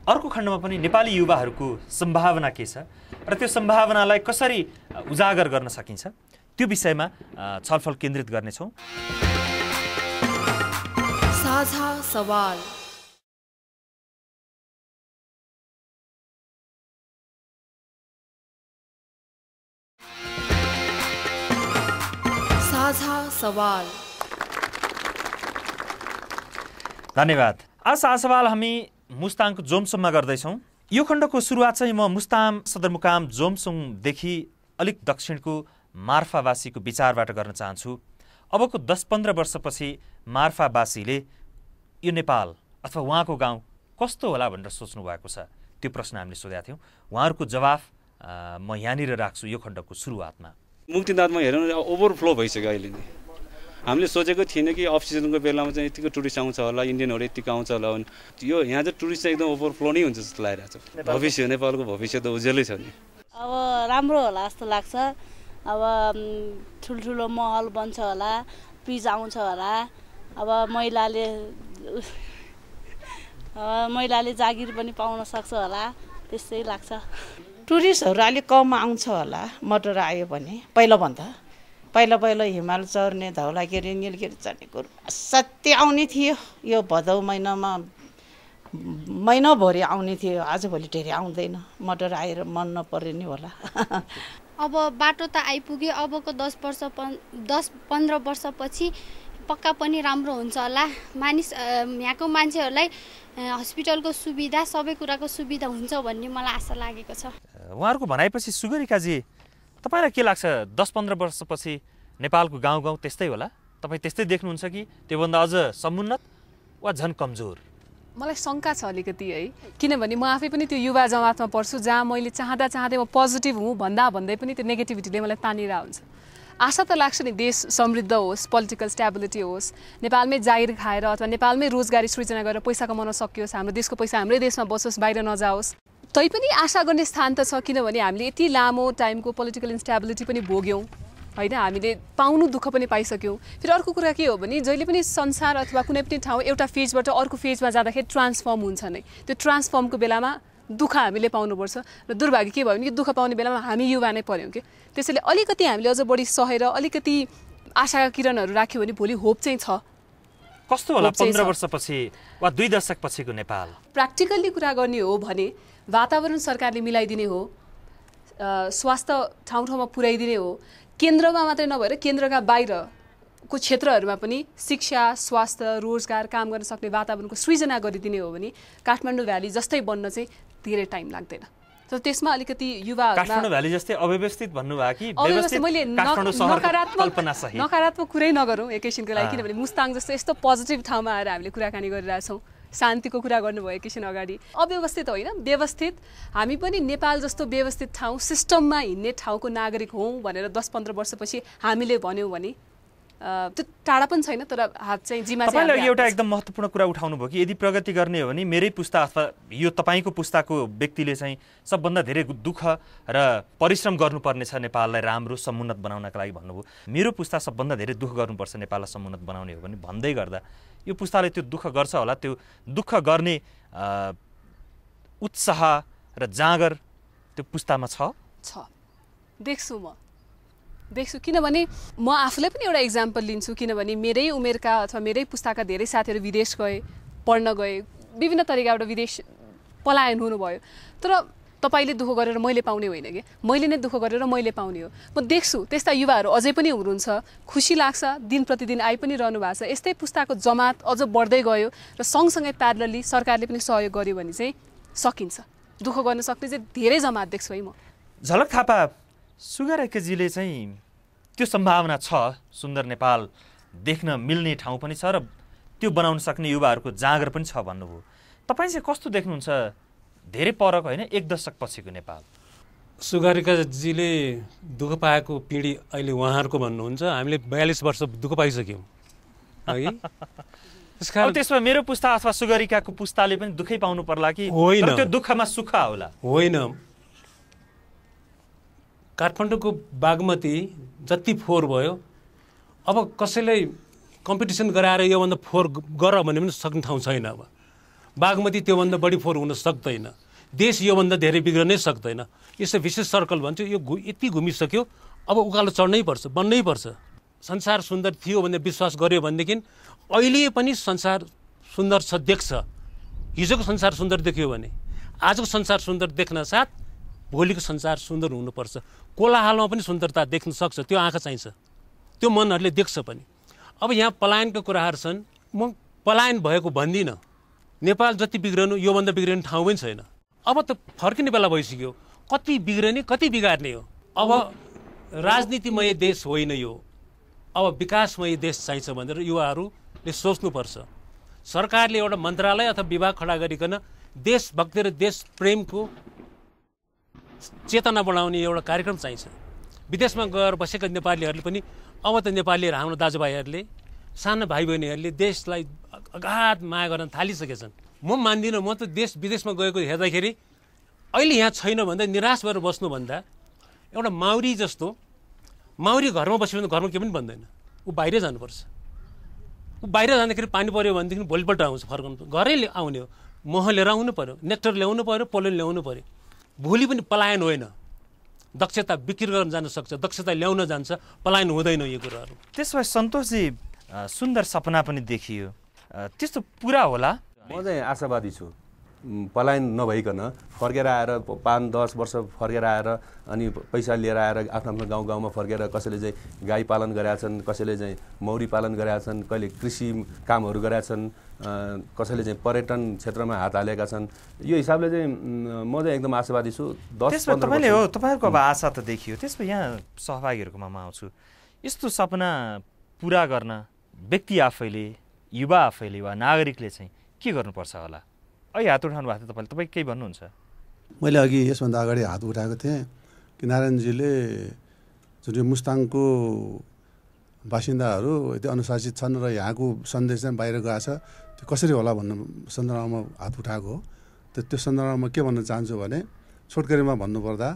अर्को खण्डमा पनि नेपाली युवाहरूको सम्भावना के छ र त्यो सम्भावनालाई कसरी उजागर गर्न सकिन्छ त्यो विषयमा छलफल केन्द्रित गर्नेछौँ साझा सवाल धन्यवाद आज साझा सवाल हामी मुस्ताङको जोमसुङमा गर्दैछौँ यो खण्डको सुरुवात चाहिँ म मुस्ताम सदरमुकाम जोमसुङदेखि अलिक दक्षिणको मार्फावासीको विचारबाट गर्न चाहन्छु अबको दस पन्ध्र वर्षपछि मार्फावासीले यो नेपाल अथवा उहाँको गाउँ कस्तो होला भनेर सोच्नु भएको छ त्यो प्रश्न हामीले सोधेका थियौँ उहाँहरूको जवाफ म यहाँनिर राख्छु यो खण्डको सुरुवातमा मुक्तिनाथमा हेरौँ ओभरफ्लो भइसक्यो अहिले नै हामीले सोचेको थिएन कि अफ सिजनको बेलामा चाहिँ यतिको टुरिस्ट आउँछ होला इन्डियनहरू यतिको आउँछ होला यो यहाँ चाहिँ टुरिस्ट चाहिँ एकदम ओभरफ्लो नै हुन्छ जस्तो लागिरहेको छ भविष्य नेपालको भविष्य त उज्यालै छ नि अब राम्रो होला जस्तो लाग्छ अब ठुल्ठुलो महल बन्छ होला पिज आउँछ होला अब महिलाले महिलाले जागिर पनि पाउन सक्छ होला त्यस्तै लाग्छ टुरिस्टहरू अलिक कम आउँछ होला मटर आयो भने पहिलाभन्दा पहिला पहिला हिमाल चढ्ने धौलागिरी निलगिरी चढ्ने कुरो असाध्यै आउने थियो यो भदौ महिनामा महिनाभरि आउने थियो आजभोलि धेरै आउँदैन मटर आएर मन नपरे नि होला अब बाटो त आइपुग्यो अबको दस वर्ष पन् दस पन्ध्र वर्षपछि पक्का पनि राम्रो हुन्छ होला मानिस यहाँको मान्छेहरूलाई हस्पिटलको सुविधा सबै कुराको सुविधा हुन्छ भन्ने मलाई आशा लागेको छ उहाँहरूको भनाइपछि सुगरिकाजी तपाईँलाई के लाग्छ दस पन्ध्र वर्षपछि नेपालको गाउँ गाउँ त्यस्तै होला तपाईँ त्यस्तै देख्नुहुन्छ कि त्योभन्दा अझ समुन्नत वा झन् कमजोर मलाई शङ्का छ अलिकति है किनभने म आफै पनि त्यो युवा जमातमा पर्छु जहाँ मैले चाहँदा चाहँदै म पोजिटिभ हुँ भन्दा भन्दै पनि त्यो नेगेटिभिटीले मलाई तानिरहेको हुन्छ आशा त लाग्छ नि देश समृद्ध होस् पोलिटिकल स्ट्याबिलिटी होस् नेपालमै जाहिर खाएर अथवा नेपालमै रोजगारी सृजना गरेर पैसा कमाउन सकियोस् हाम्रो देशको पैसा हाम्रै देशमा बसोस् बाहिर नजाओस् तैपनि आशा गर्ने स्थान त छ किनभने हामीले यति लामो टाइमको पोलिटिकल इन्स्ट्याबिलिटी पनि भोग्यौँ होइन हामीले पाउनु दुःख पनि पाइसक्यौँ फेरि अर्को कुरा के हो भने जहिले पनि संसार अथवा कुनै पनि ठाउँ एउटा फेजबाट अर्को फेजमा जाँदाखेरि ट्रान्सफर्म हुन्छ नै त्यो ट्रान्सफर्मको बेलामा दुःख हामीले पाउनुपर्छ र दुर्भाग्य के भयो भने यो दुःख पाउने बेलामा हामी युवा नै पऱ्यौँ कि त्यसैले अलिकति हामीले अझ बढी सहेर अलिकति आशाका किरणहरू राख्यो भने भोलि होप चाहिँ छ कस्तो होला पन्ध्र वर्षपछि वा दुई दशक नेपाल प्र्याक्टिकल्ली कुरा गर्ने हो भने वातावरण सरकारले मिलाइदिने हो स्वास्थ्य ठाउँ ठाउँमा पुर्याइदिने हो केन्द्रमा मात्रै नभएर केन्द्रका बाहिरको क्षेत्रहरूमा पनि शिक्षा स्वास्थ्य रोजगार काम गर्न सक्ने वातावरणको सृजना गरिदिने हो भने काठमाडौँ भ्याली जस्तै बन्न चाहिँ धेरै टाइम लाग्दैन तर त्यसमा अलिकति युवा नकारात्मक नकारात्मक कुरै नगरौँ एकैछिनको लागि किनभने मुस्ताङ जस्तो यस्तो पोजिटिभ ठाउँमा आएर हामीले कुराकानी गरिरहेछौँ शान्तिको कुरा गर्नुभयो एकैछिन अगाडि अव्यवस्थित होइन व्यवस्थित हामी पनि नेपाल जस्तो व्यवस्थित ठाउँ सिस्टममा हिँड्ने ठाउँको नागरिक हौँ भनेर दस पन्ध्र वर्षपछि हामीले भन्यौँ भने त्यो टाढा पनि छैन तर हात चाहिँ जिम्मा तपाईँले एउटा एकदम महत्त्वपूर्ण कुरा उठाउनु भयो कि यदि प्रगति गर्ने हो भने मेरै पुस्ता अथवा यो तपाईँको पुस्ताको व्यक्तिले चाहिँ सबभन्दा धेरै दुःख र परिश्रम गर्नुपर्नेछ नेपाललाई राम्रो समुन्नत बनाउनका लागि भन्नुभयो मेरो पुस्ता सबभन्दा धेरै दुःख गर्नुपर्छ नेपाललाई समुन्नत बनाउने हो भने भन्दै गर्दा यो पुस्ताले त्यो दुःख गर्छ होला त्यो दुःख गर्ने उत्साह र जाँगर त्यो पुस्तामा छ देख्छु म देख्छु किनभने म आफूलाई पनि एउटा इक्जाम्पल लिन्छु किनभने मेरै उमेरका अथवा मेरै पुस्ताका धेरै साथीहरू विदेश गए पढ्न गए विभिन्न तरिकाबाट विदेश पलायन हुनुभयो तर तपाईँले दुःख गरेर मैले पाउने होइन कि मैले नै दुःख गरेर मैले पाउने हो म देख्छु त्यस्ता युवाहरू अझै पनि हुनुहुन्छ खुसी लाग्छ दिन प्रतिदिन आइ पनि रहनु भएको छ यस्तै पुस्ताको जमात अझ बढ्दै गयो र सँगसँगै प्यारलली सरकारले पनि सहयोग गर्यो भने चाहिँ सकिन्छ दुःख गर्न सक्ने चाहिँ धेरै जमात देख्छु है म झलक थापा सुगारेकेजीले चाहिँ त्यो सम्भावना छ सुन्दर नेपाल देख्न मिल्ने ठाउँ पनि छ र त्यो बनाउन सक्ने युवाहरूको जाँगर पनि छ भन्नुभयो तपाईँ चाहिँ कस्तो देख्नुहुन्छ धेरै परक होइन एक दशक पछिको नेपाल सुगारिकाजीले दुःख पाएको पिँढी अहिले उहाँहरूको भन्नुहुन्छ हामीले बयालिस वर्ष दुःख पाइसक्यौँ है त्यसकारण त्यसमा मेरो पुस्ता अथवा सुगरिकाको पुस्ताले पनि दुःखै पाउनु पर्ला कि होइन त्यो दुःखमा सुख होला होइन काठमाडौँको बागमती जति फोहोर भयो अब कसैलाई कम्पिटिसन गराएर योभन्दा फोहोर गर भने पनि सक्ने ठाउँ छैन अब बागमती त्योभन्दा बढी फोहोर हुन सक्दैन देश योभन्दा धेरै बिग्रनै सक्दैन यसो विशेष सर्कल भन्छु यो घु यति घुमिसक्यो अब उकालो चढ्नै पर्छ बन्नै पर्छ संसार सुन्दर थियो भनेर विश्वास गर्यो भनेदेखि अहिले पनि संसार सुन्दर छ देख्छ हिजोको संसार सुन्दर देख्यो भने आजको संसार सुन्दर देख्न साथ भोलिको संसार सुन्दर हुनुपर्छ कोलाहालमा पनि सुन्दरता देख्न सक्छ त्यो आँखा चाहिन्छ त्यो मनहरूले देख्छ पनि अब यहाँ पलायनको कुराहरू छन् म पलायन भएको भन्दिनँ नेपाल जति बिग्रनु योभन्दा बिग्रिने ठाउँ पनि छैन अब त फर्किने बेला भइसक्यो कति बिग्रने कति बिगार्ने हो अब राजनीतिमय देश होइन यो अब विकासमय देश चाहिन्छ भनेर युवाहरूले सोच्नुपर्छ सरकारले एउटा मन्त्रालय अथवा विभाग खडा गरिकन देशभक्ति र देश प्रेमको चेतना बढाउने एउटा कार्यक्रम चाहिन्छ विदेशमा गएर बसेका नेपालीहरूले पनि अब त नेपालीहरू हाम्रो दाजुभाइहरूले सानो भाइ बहिनीहरूले देशलाई अगाध माया गर्न थालिसकेछन् म मान्दिनँ म त देश विदेशमा गएको हेर्दाखेरि अहिले यहाँ छैन भन्दा निराश भएर बस्नुभन्दा एउटा माउरी जस्तो माउरी घरमा बस्यो भने घरमा केही पनि भन्दैन ऊ बाहिरै जानुपर्छ ऊ बाहिर जाँदाखेरि पानी पऱ्यो भनेदेखि भोलिपल्ट आउँछ फर्काउनु घरै आउने हो मह लिएर आउनु पऱ्यो नेक्टर ल्याउनु पऱ्यो पोलन ल्याउनु पऱ्यो भोलि पनि पलायन होइन दक्षता बिक्री गर्न जान सक्छ दक्षता ल्याउन जान्छ पलायन हुँदैन यो कुराहरू त्यस भए सन्तोषजी सुन्दर सपना पनि देखियो त्यस्तो पुरा होला म चाहिँ आशावादी छु पलायन नभइकन फर्केर आएर पाँच दस वर्ष फर्केर आएर अनि पैसा लिएर आएर आफ्नो आफ्नो गाउँ गाउँमा फर्केर कसैले चाहिँ गाई पालन गरेका छन् कसैले चाहिँ मौरी पालन गरेका छन् कहिले कृषि कामहरू गरेका छन् कसैले चाहिँ पर्यटन क्षेत्रमा हात हालेका छन् यो हिसाबले चाहिँ म चाहिँ एकदम आशावादी छु दस तपाईँले हो तपाईँहरूको अब आशा त देखियो त्यसमा यहाँ सहभागीहरूकोमा म आउँछु यस्तो सपना पुरा गर्न व्यक्ति आफैले युवा आफैले वा नागरिकले चाहिँ के गर्नुपर्छ होला अहिले हात उठाउनु भएको थियो तपाईँले तपाईँ केही भन्नुहुन्छ मैले अघि यसभन्दा अगाडि हात उठाएको थिएँ कि नारायणजीले जुन यो मुस्ताङको बासिन्दाहरू यति अनुशासित छन् र यहाँको सन्देश चाहिँ बाहिर गएको छ त्यो कसरी होला भन्नु सन्दर्भमा हात उठाएको हो त्यो त्यो सन्दर्भमा म के भन्न चाहन्छु भने छोटकरीमा भन्नुपर्दा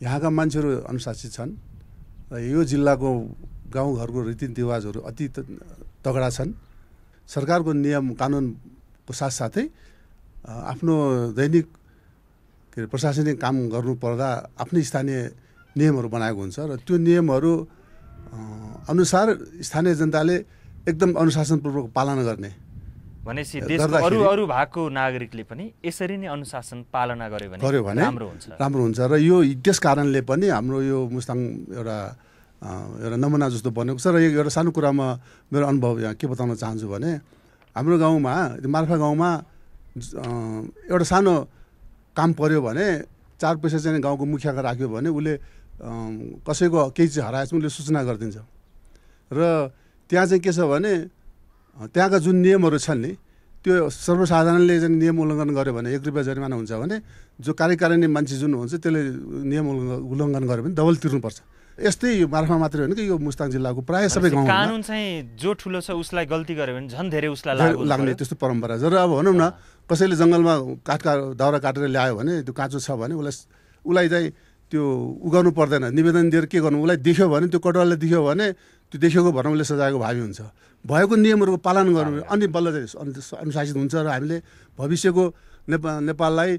यहाँका मान्छेहरू अनुशासित छन् र यो जिल्लाको गाउँघरको रीतिरिवाजहरू अति तगडा छन् सरकारको नियम कानुनको साथसाथै आफ्नो दैनिक के अरे प्रशासनिक काम गर्नुपर्दा आफ्नै स्थानीय नियमहरू बनाएको हुन्छ र त्यो नियमहरू अनुसार स्थानीय जनताले एकदम अनुशासनपूर्वक पालन गर्ने भनेपछि अरू अरू भागको नागरिकले पनि यसरी नै अनुशासन पालना गर्यो भने गर्यो भने राम्रो हुन्छ राम्रो हुन्छ र यो त्यस कारणले पनि हाम्रो यो मुस्ताङ एउटा एउटा नमुना जस्तो बनेको छ र यो एउटा सानो कुरामा मेरो अनुभव यहाँ के बताउन चाहन्छु भने हाम्रो गाउँमा मार्फा गाउँमा एउटा सानो काम पऱ्यो भने चार पैसा चाहिँ गाउँको मुखियाको राख्यो भने उसले कसैको केही चाहिँ हराएछ उसले सूचना गरिदिन्छ र त्यहाँ चाहिँ के छ भने त्यहाँका जुन नियमहरू छन् नि त्यो सर्वसाधारणले चाहिँ नियम उल्लङ्घन गर्यो भने एक रुपियाँ जरिमाना हुन्छ भने जो कार्यकारिणी मान्छे जुन हुन्छ त्यसले नियम उल्लङ्घन उल्लङ्घन गर्यो भने डबल तिर्नुपर्छ यस्तै मार्फा मात्रै होइन कि यो मुस्ताङ जिल्लाको प्रायः सबै गाउँ कानुन चाहिँ जो ठुलो छ उसलाई गल्ती गर्यो भने झन् धेरै उसलाई लाग्ने त्यस्तो परम्परा छ र अब भनौँ न कसैले जङ्गलमा काठका दाउरा काटेर ल्यायो भने त्यो काँचो छ भने उसलाई उसलाई चाहिँ त्यो उ गर्नु पर्दैन निवेदन दिएर के गर्नु उसलाई देख्यो भने त्यो कटुवाले देख्यो भने त्यो देखेको उसले सजाएको भावी हुन्छ भएको नियमहरूको पालन गर्नु अनि बल्ल चाहिँ अनुशासित हुन्छ र हामीले भविष्यको नेपाललाई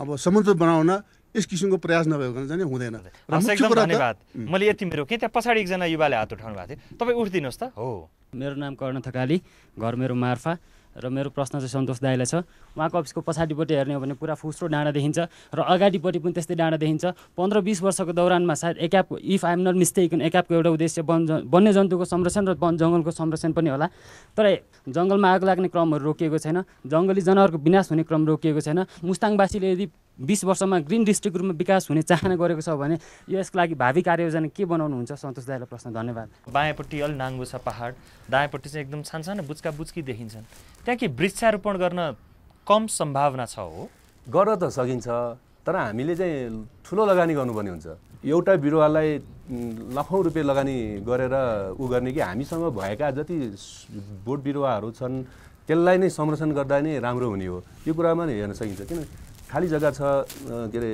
अब समुद्र बनाउन यस किसिमको प्रयास नभएको जाने हुँदैन धन्यवाद मैले यति मेरो के त्यहाँ पछाडि एकजना युवाले हात उठाउनु भएको थियो तपाईँ उठिदिनुहोस् त हो मेरो नाम कर्ण थकाली घर मेरो मार्फा र मेरो प्रश्न चाहिँ सन्तोष दाईलाई छ उहाँको अफिसको पछाडिपट्टि हेर्ने हो भने पुरा फुस्रो डाँडा देखिन्छ र अगाडिपट्टि पनि त्यस्तै डाँडा देखिन्छ पन्ध्र बिस वर्षको दौरानमा सायद एकापको इफ आइएम नट मिस्टेकन एक्यापको एउटा उद्देश्य वन वन्यजन्तुको संरक्षण र वन जङ्गलको संरक्षण पनि होला तर जङ्गलमा आग लाग्ने क्रमहरू रोकिएको छैन जङ्गली जनावरको विनाश हुने क्रम रोकिएको छैन मुस्ताङवासीले यदि बिस वर्षमा ग्रिन डिस्ट्रिक्ट रूपमा विकास हुने चाहना गरेको छ भने यो यसको लागि भावी कार्ययोजना के बनाउनुहुन्छ सन्तोष दाईलाई प्रश्न धन्यवाद बायाँपट्टि अलि नाङ्गो छ पाहाड दायाँपट्टि चाहिँ एकदम सानसानो बुच्का बुच्की देखिन्छन् त्यहाँ के वृक्षारोपण गर्न कम सम्भावना छ हो गर्न त सकिन्छ तर हामीले चाहिँ ठुलो लगानी गर्नुपर्ने हुन्छ एउटा बिरुवालाई लाखौँ रुपियाँ लगानी गरेर ऊ गर्ने कि हामीसँग भएका जति बोट बिरुवाहरू छन् त्यसलाई नै संरक्षण गर्दा नै राम्रो हुने हो यो कुरामा नै हेर्न सकिन्छ किन खाली जग्गा छ के अरे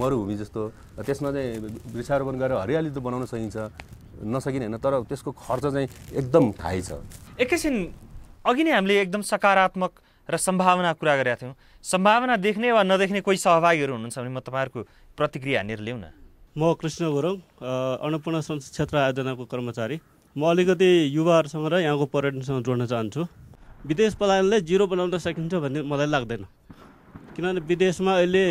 मरुभूमि जस्तो त्यसमा चाहिँ वृक्षारोपण गरेर हरियाली त बनाउन सकिन्छ नसकिने होइन तर त्यसको खर्च चाहिँ एकदम थाहै छ एकैछिन अघि नै हामीले एकदम सकारात्मक र सम्भावना कुरा गरेका थियौँ सम्भावना देख्ने वा नदेख्ने कोही सहभागीहरू हुनुहुन्छ भने म तपाईँहरूको प्रतिक्रिया हानेर ल्याउँ न म कृष्ण गुरुङ अन्नपूर्ण क्षेत्र आयोजनाको कर्मचारी म अलिकति युवाहरूसँग र यहाँको पर्यटनसँग जोड्न चाहन्छु विदेश पलायनले जिरो बनाउन सकिन्छ भन्ने मलाई लाग्दैन किनभने विदेशमा अहिले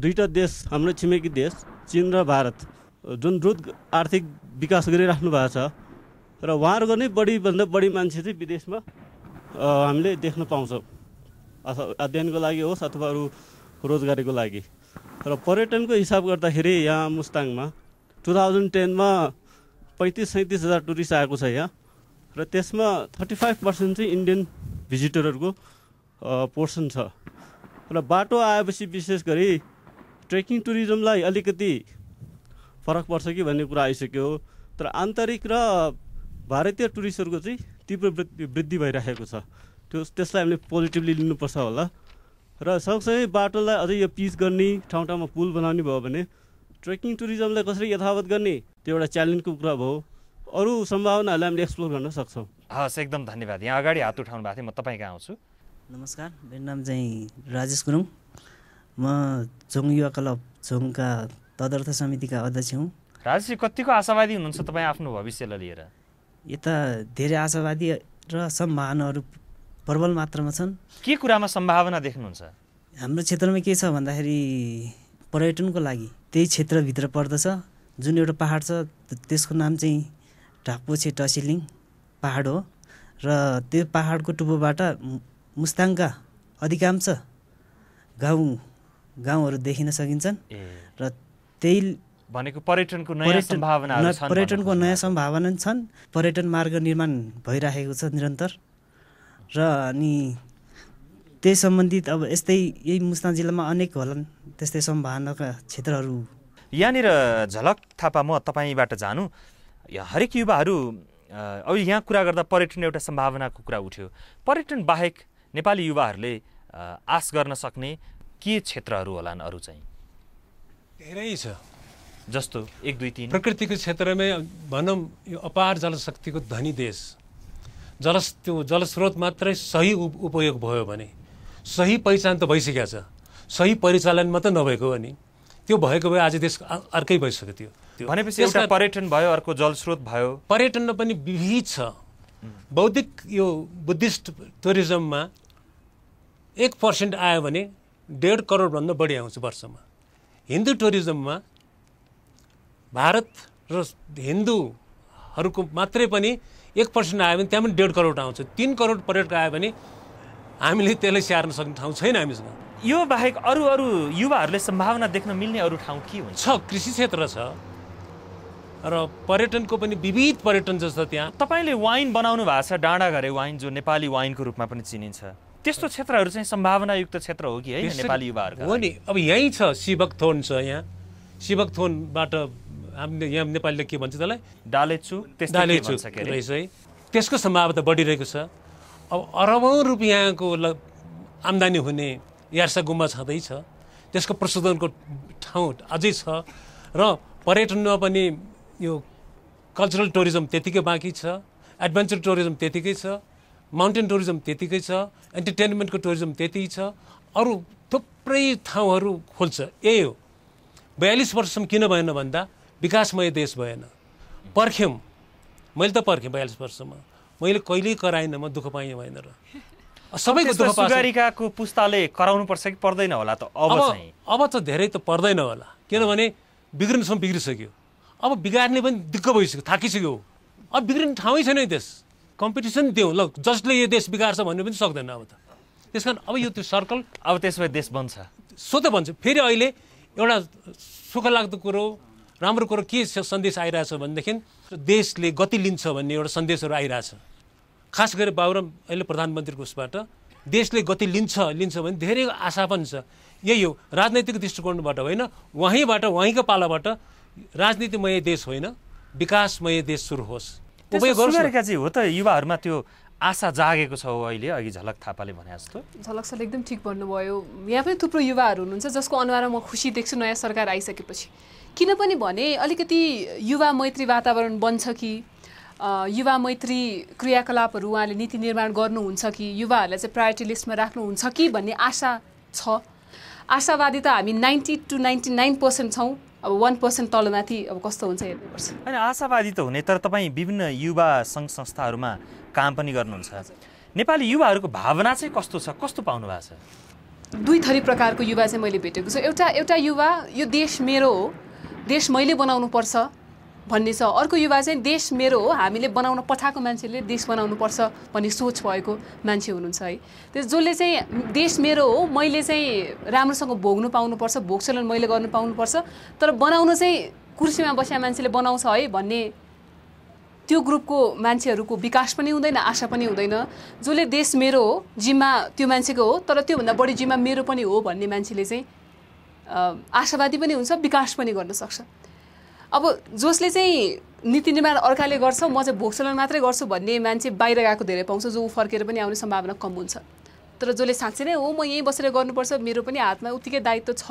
दुईवटा देश हाम्रो छिमेकी देश चिन र भारत जुन द्रुत आर्थिक विकास गरिराख्नु भएको छ र उहाँहरूको नै बढीभन्दा बढी मान्छे चाहिँ विदेशमा हामीले देख्न पाउँछौँ अथवा अध्ययनको लागि होस् अथवा अरू रोजगारीको लागि र पर्यटनको हिसाब गर्दाखेरि यहाँ मुस्ताङमा टु थाउजन्ड टेनमा पैँतिस सैँतिस हजार टुरिस्ट आएको छ यहाँ र त्यसमा थर्टी फाइभ पर्सेन्ट चाहिँ इन्डियन भिजिटरहरूको पोर्सन छ र बाटो आएपछि विशेष गरी ट्रेकिङ टुरिज्मलाई अलिकति फरक पर्छ कि भन्ने कुरा आइसक्यो तर आन्तरिक र भारतीय टुरिस्टहरूको चाहिँ तीव्र वृद्धि भइराखेको छ त्यो त्यसलाई हामीले पोजिटिभली लिनुपर्छ होला र सँगसँगै बाटोलाई अझै यो पिच गर्ने ठाउँ ठाउँमा पुल बनाउने भयो भने ट्रेकिङ टुरिज्मलाई कसरी यथावत गर्ने त्यो एउटा च्यालेन्जको कुरा भयो अरू सम्भावनाहरूलाई हामीले एक्सप्लोर गर्न सक्छौँ हस् एकदम धन्यवाद यहाँ अगाडि हात उठाउनु भएको थियो म तपाईँ कहाँ आउँछु नमस्कार मेरो नाम चाहिँ राजेश गुरुङ म झोङ युवा क्लब झोङका तदर्थ समितिका अध्यक्ष हुँ राजेश कतिको आशावादी हुनुहुन्छ तपाईँ आफ्नो भविष्यलाई लिएर यता धेरै आशावादी र सम्भावनाहरू प्रबल मात्रामा छन् के कुरामा सम्भावना देख्नुहुन्छ हाम्रो क्षेत्रमा के छ भन्दाखेरि पर्यटनको लागि त्यही क्षेत्रभित्र पर्दछ जुन एउटा पाहाड छ त्यसको नाम चाहिँ ढाकपोछे टसिलिङ पाहाड हो र त्यो पाहाडको टुप्पोबाट मुस्ताङका अधिकांश गाउँ गाउँहरू देखिन सकिन्छन् र त्यही भनेको पर्यटनको नयाँ पर्यटनको नयाँ सम्भावना छन् पर्यटन मार्ग निर्माण भइराखेको छ निरन्तर र अनि त्यही सम्बन्धित अब यस्तै यही मुस्ताङ जिल्लामा अनेक होलान् त्यस्तै सम्भावनाका क्षेत्रहरू यहाँनिर झलक थापा म तपाईँबाट जानु हरेक युवाहरू अब यहाँ कुरा गर्दा पर्यटन एउटा सम्भावनाको कुरा उठ्यो पर्यटन बाहेक नेपाली युवाहरूले आश गर्न सक्ने के क्षेत्रहरू होलान् अरू चाहिँ धेरै छ जस्तो एक दुई तिन प्रकृतिको क्षेत्रमै भनौँ यो अपार जलशक्तिको धनी देश जल त्यो जलस्रोत मात्रै सही उपयोग भयो भने सही पहिचान त भइसकेको छ सही परिचालन मात्र नभएको भने त्यो भएको भए आज देश अर्कै भइसक्यो त्यो भनेपछि एउटा पर्यटन भयो अर्को जलस्रोत भयो पर्यटनमा पनि विविध छ बौद्धिक यो बुद्धिस्ट टुरिज्ममा एक पर्सेन्ट आयो भने डेढ करोडभन्दा बढी आउँछ वर्षमा हिन्दू टुरिज्ममा भारत र हिन्दूहरूको मात्रै पनि एक पर्सेन्ट आयो भने त्यहाँ पनि डेढ करोड आउँछ तिन करोड पर्यटक आयो भने हामीले त्यसलाई स्याहार्न सक्ने ठाउँ छैन हामीसँग यो बाहेक अरू अरू युवाहरूले सम्भावना देख्न मिल्ने अरू ठाउँ के हुन्छ छ कृषि क्षेत्र छ र पर्यटनको पनि विविध पर्यटन जस्तो त्यहाँ तपाईँले वाइन बनाउनु भएको छ डाँडा घरे वाइन जो नेपाली वाइनको रूपमा पनि चिनिन्छ त्यस्तो क्षेत्रहरू चाहिँ सम्भावनायुक्त क्षेत्र हो कि है नेपाली युवाहरूको हो नि अब यहीँ छ थोन छ यहाँ थोनबाट हामीले यहाँ नेपालीले के भन्छ त्यसलाई डालेचु डालेचु रहेछ है त्यसको सम्भावना बढिरहेको छ अब अरबौँ रुपियाँको ल आम्दानी हुने यार्सा गुम्बा छँदैछ त्यसको प्रशोधनको ठाउँ अझै छ र पर्यटनमा पनि यो कल्चरल टुरिज्म त्यतिकै बाँकी छ एडभेन्चर टुरिज्म त्यतिकै छ माउन्टेन टुरिज्म त्यतिकै छ इन्टरटेनमेन्टको टुरिज्म त्यति छ अरू थुप्रै ठाउँहरू खोल्छ यही हो बयालिस वर्षसम्म किन भएन भन्दा विकासमय देश भएन पर्ख्यौँ मैले त पर्खेँ बयालिस वर्षसम्म मैले कहिल्यै कराएन म दुःख पाएँ भएन र सबैको पुस्ताले कराउनु पुस्ताले कि पर्दैन होला त अब अब त धेरै त पर्दैन होला किनभने बिग्रिनुसम्म बिग्रिसक्यो अब बिगार्ने पनि दिक्क भइसक्यो थाकिसक्यो अब बिग्रिने ठाउँै छैन देश कम्पिटिसन दिउँ ल जसले यो देश बिगार्छ भन्नु पनि सक्दैन अब त त्यस कारण अब यो त्यो सर्कल अब त्यसमा देश बन्छ सो त भन्छ फेरि अहिले एउटा सुख लाग्दो कुरो राम्रो कुरो के सन्देश आइरहेछ भनेदेखि देशले गति लिन्छ भन्ने एउटा सन्देशहरू आइरहेछ खास गरी बाबुराम अहिले प्रधानमन्त्रीको उसबाट देशले गति लिन्छ लिन्छ भने धेरै आशा पनि छ यही हो राजनैतिक दृष्टिकोणबाट होइन उहीँबाट उहीँको पालाबाट राजनीतिमय देश होइन विकासमय देश सुरु होस् हो त युवाहरूमा त्यो आशा जागेको छ अहिले अघि झलक थापाले भने जस्तो झलक सर एकदम ठिक भन्नुभयो यहाँ पनि थुप्रो युवाहरू हुनुहुन्छ जसको अनुहारमा म खुसी देख्छु नयाँ सरकार आइसकेपछि किन पनि भने अलिकति युवा मैत्री वातावरण बन्छ कि युवा मैत्री क्रियाकलापहरू उहाँले नीति निर्माण गर्नुहुन्छ कि युवाहरूलाई चाहिँ प्रायोरिटी लिस्टमा राख्नुहुन्छ कि भन्ने आशा छ आशावादी त हामी ninety two ninety nine percent छौँ अब वान पर्सेन्ट तलमाथि अब कस्तो हुन्छ हेर्नुपर्छ होइन आशावादी त हुने तर तपाईँ विभिन्न युवा सङ्घ संस्थाहरूमा काम पनि गर्नुहुन्छ नेपाली युवाहरूको भावना चाहिँ कस्तो छ कस्तो पाउनु भएको छ दुई थरी प्रकारको युवा चाहिँ मैले भेटेको छु एउटा एउटा युवा यो देश मेरो हो देश मैले बनाउनु पर्छ भन्ने छ अर्को युवा चाहिँ देश मेरो हो हामीले बनाउन पठाएको मान्छेले देश बनाउनुपर्छ भन्ने सोच भएको मान्छे हुनुहुन्छ है त्यस जसले चाहिँ देश मेरो हो मैले चाहिँ राम्रोसँग भोग्नु पाउनुपर्छ भोगचलन मैले गर्नु पाउनुपर्छ तर बनाउनु चाहिँ कुर्सीमा बसेका मान्छेले बनाउँछ है भन्ने त्यो ग्रुपको मान्छेहरूको विकास पनि हुँदैन आशा पनि हुँदैन जसले देश मेरो हो जिम्मा त्यो मान्छेको हो तर त्योभन्दा बढी जिम्मा मेरो पनि हो भन्ने मान्छेले चाहिँ आशावादी पनि हुन्छ विकास पनि गर्न सक्छ अब जसले चाहिँ नीति निर्माण अर्काले गर्छ म चाहिँ भोक्सलन मात्रै गर्छु भन्ने मान्छे बाहिर गएको धेरै पाउँछ जो फर्केर पनि आउने सम्भावना कम हुन्छ तर जसले साँच्चै नै हो म यहीँ बसेर गर्नुपर्छ मेरो पनि हातमा उत्तिकै दायित्व छ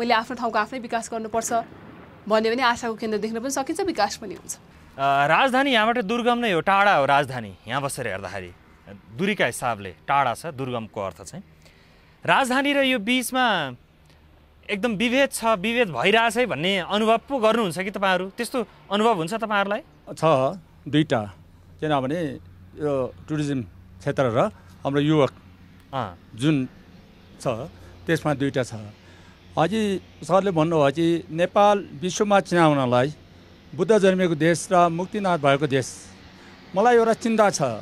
मैले आफ्नो ठाउँको आफ्नै विकास गर्नुपर्छ भन्यो भने आशाको केन्द्र देख्न पनि सकिन्छ विकास पनि हुन्छ राजधानी यहाँबाट दुर्गम नै हो टाढा हो राजधानी यहाँ बसेर हेर्दाखेरि दुरीका हिसाबले टाढा छ दुर्गमको अर्थ चाहिँ राजधानी र यो बिचमा एकदम विभेद छ विभेद भइरहेछ है भन्ने अनुभव पो गर्नुहुन्छ कि तपाईँहरू त्यस्तो अनुभव हुन्छ तपाईँहरूलाई छ दुईवटा किनभने यो टुरिज्म क्षेत्र र हाम्रो युवक जुन छ त्यसमा दुईवटा छ अझै सरले भन्नुभयो कि नेपाल विश्वमा चिनाउनलाई बुद्ध जन्मेको देश र मुक्तिनाथ भएको देश मलाई एउटा चिन्ता छ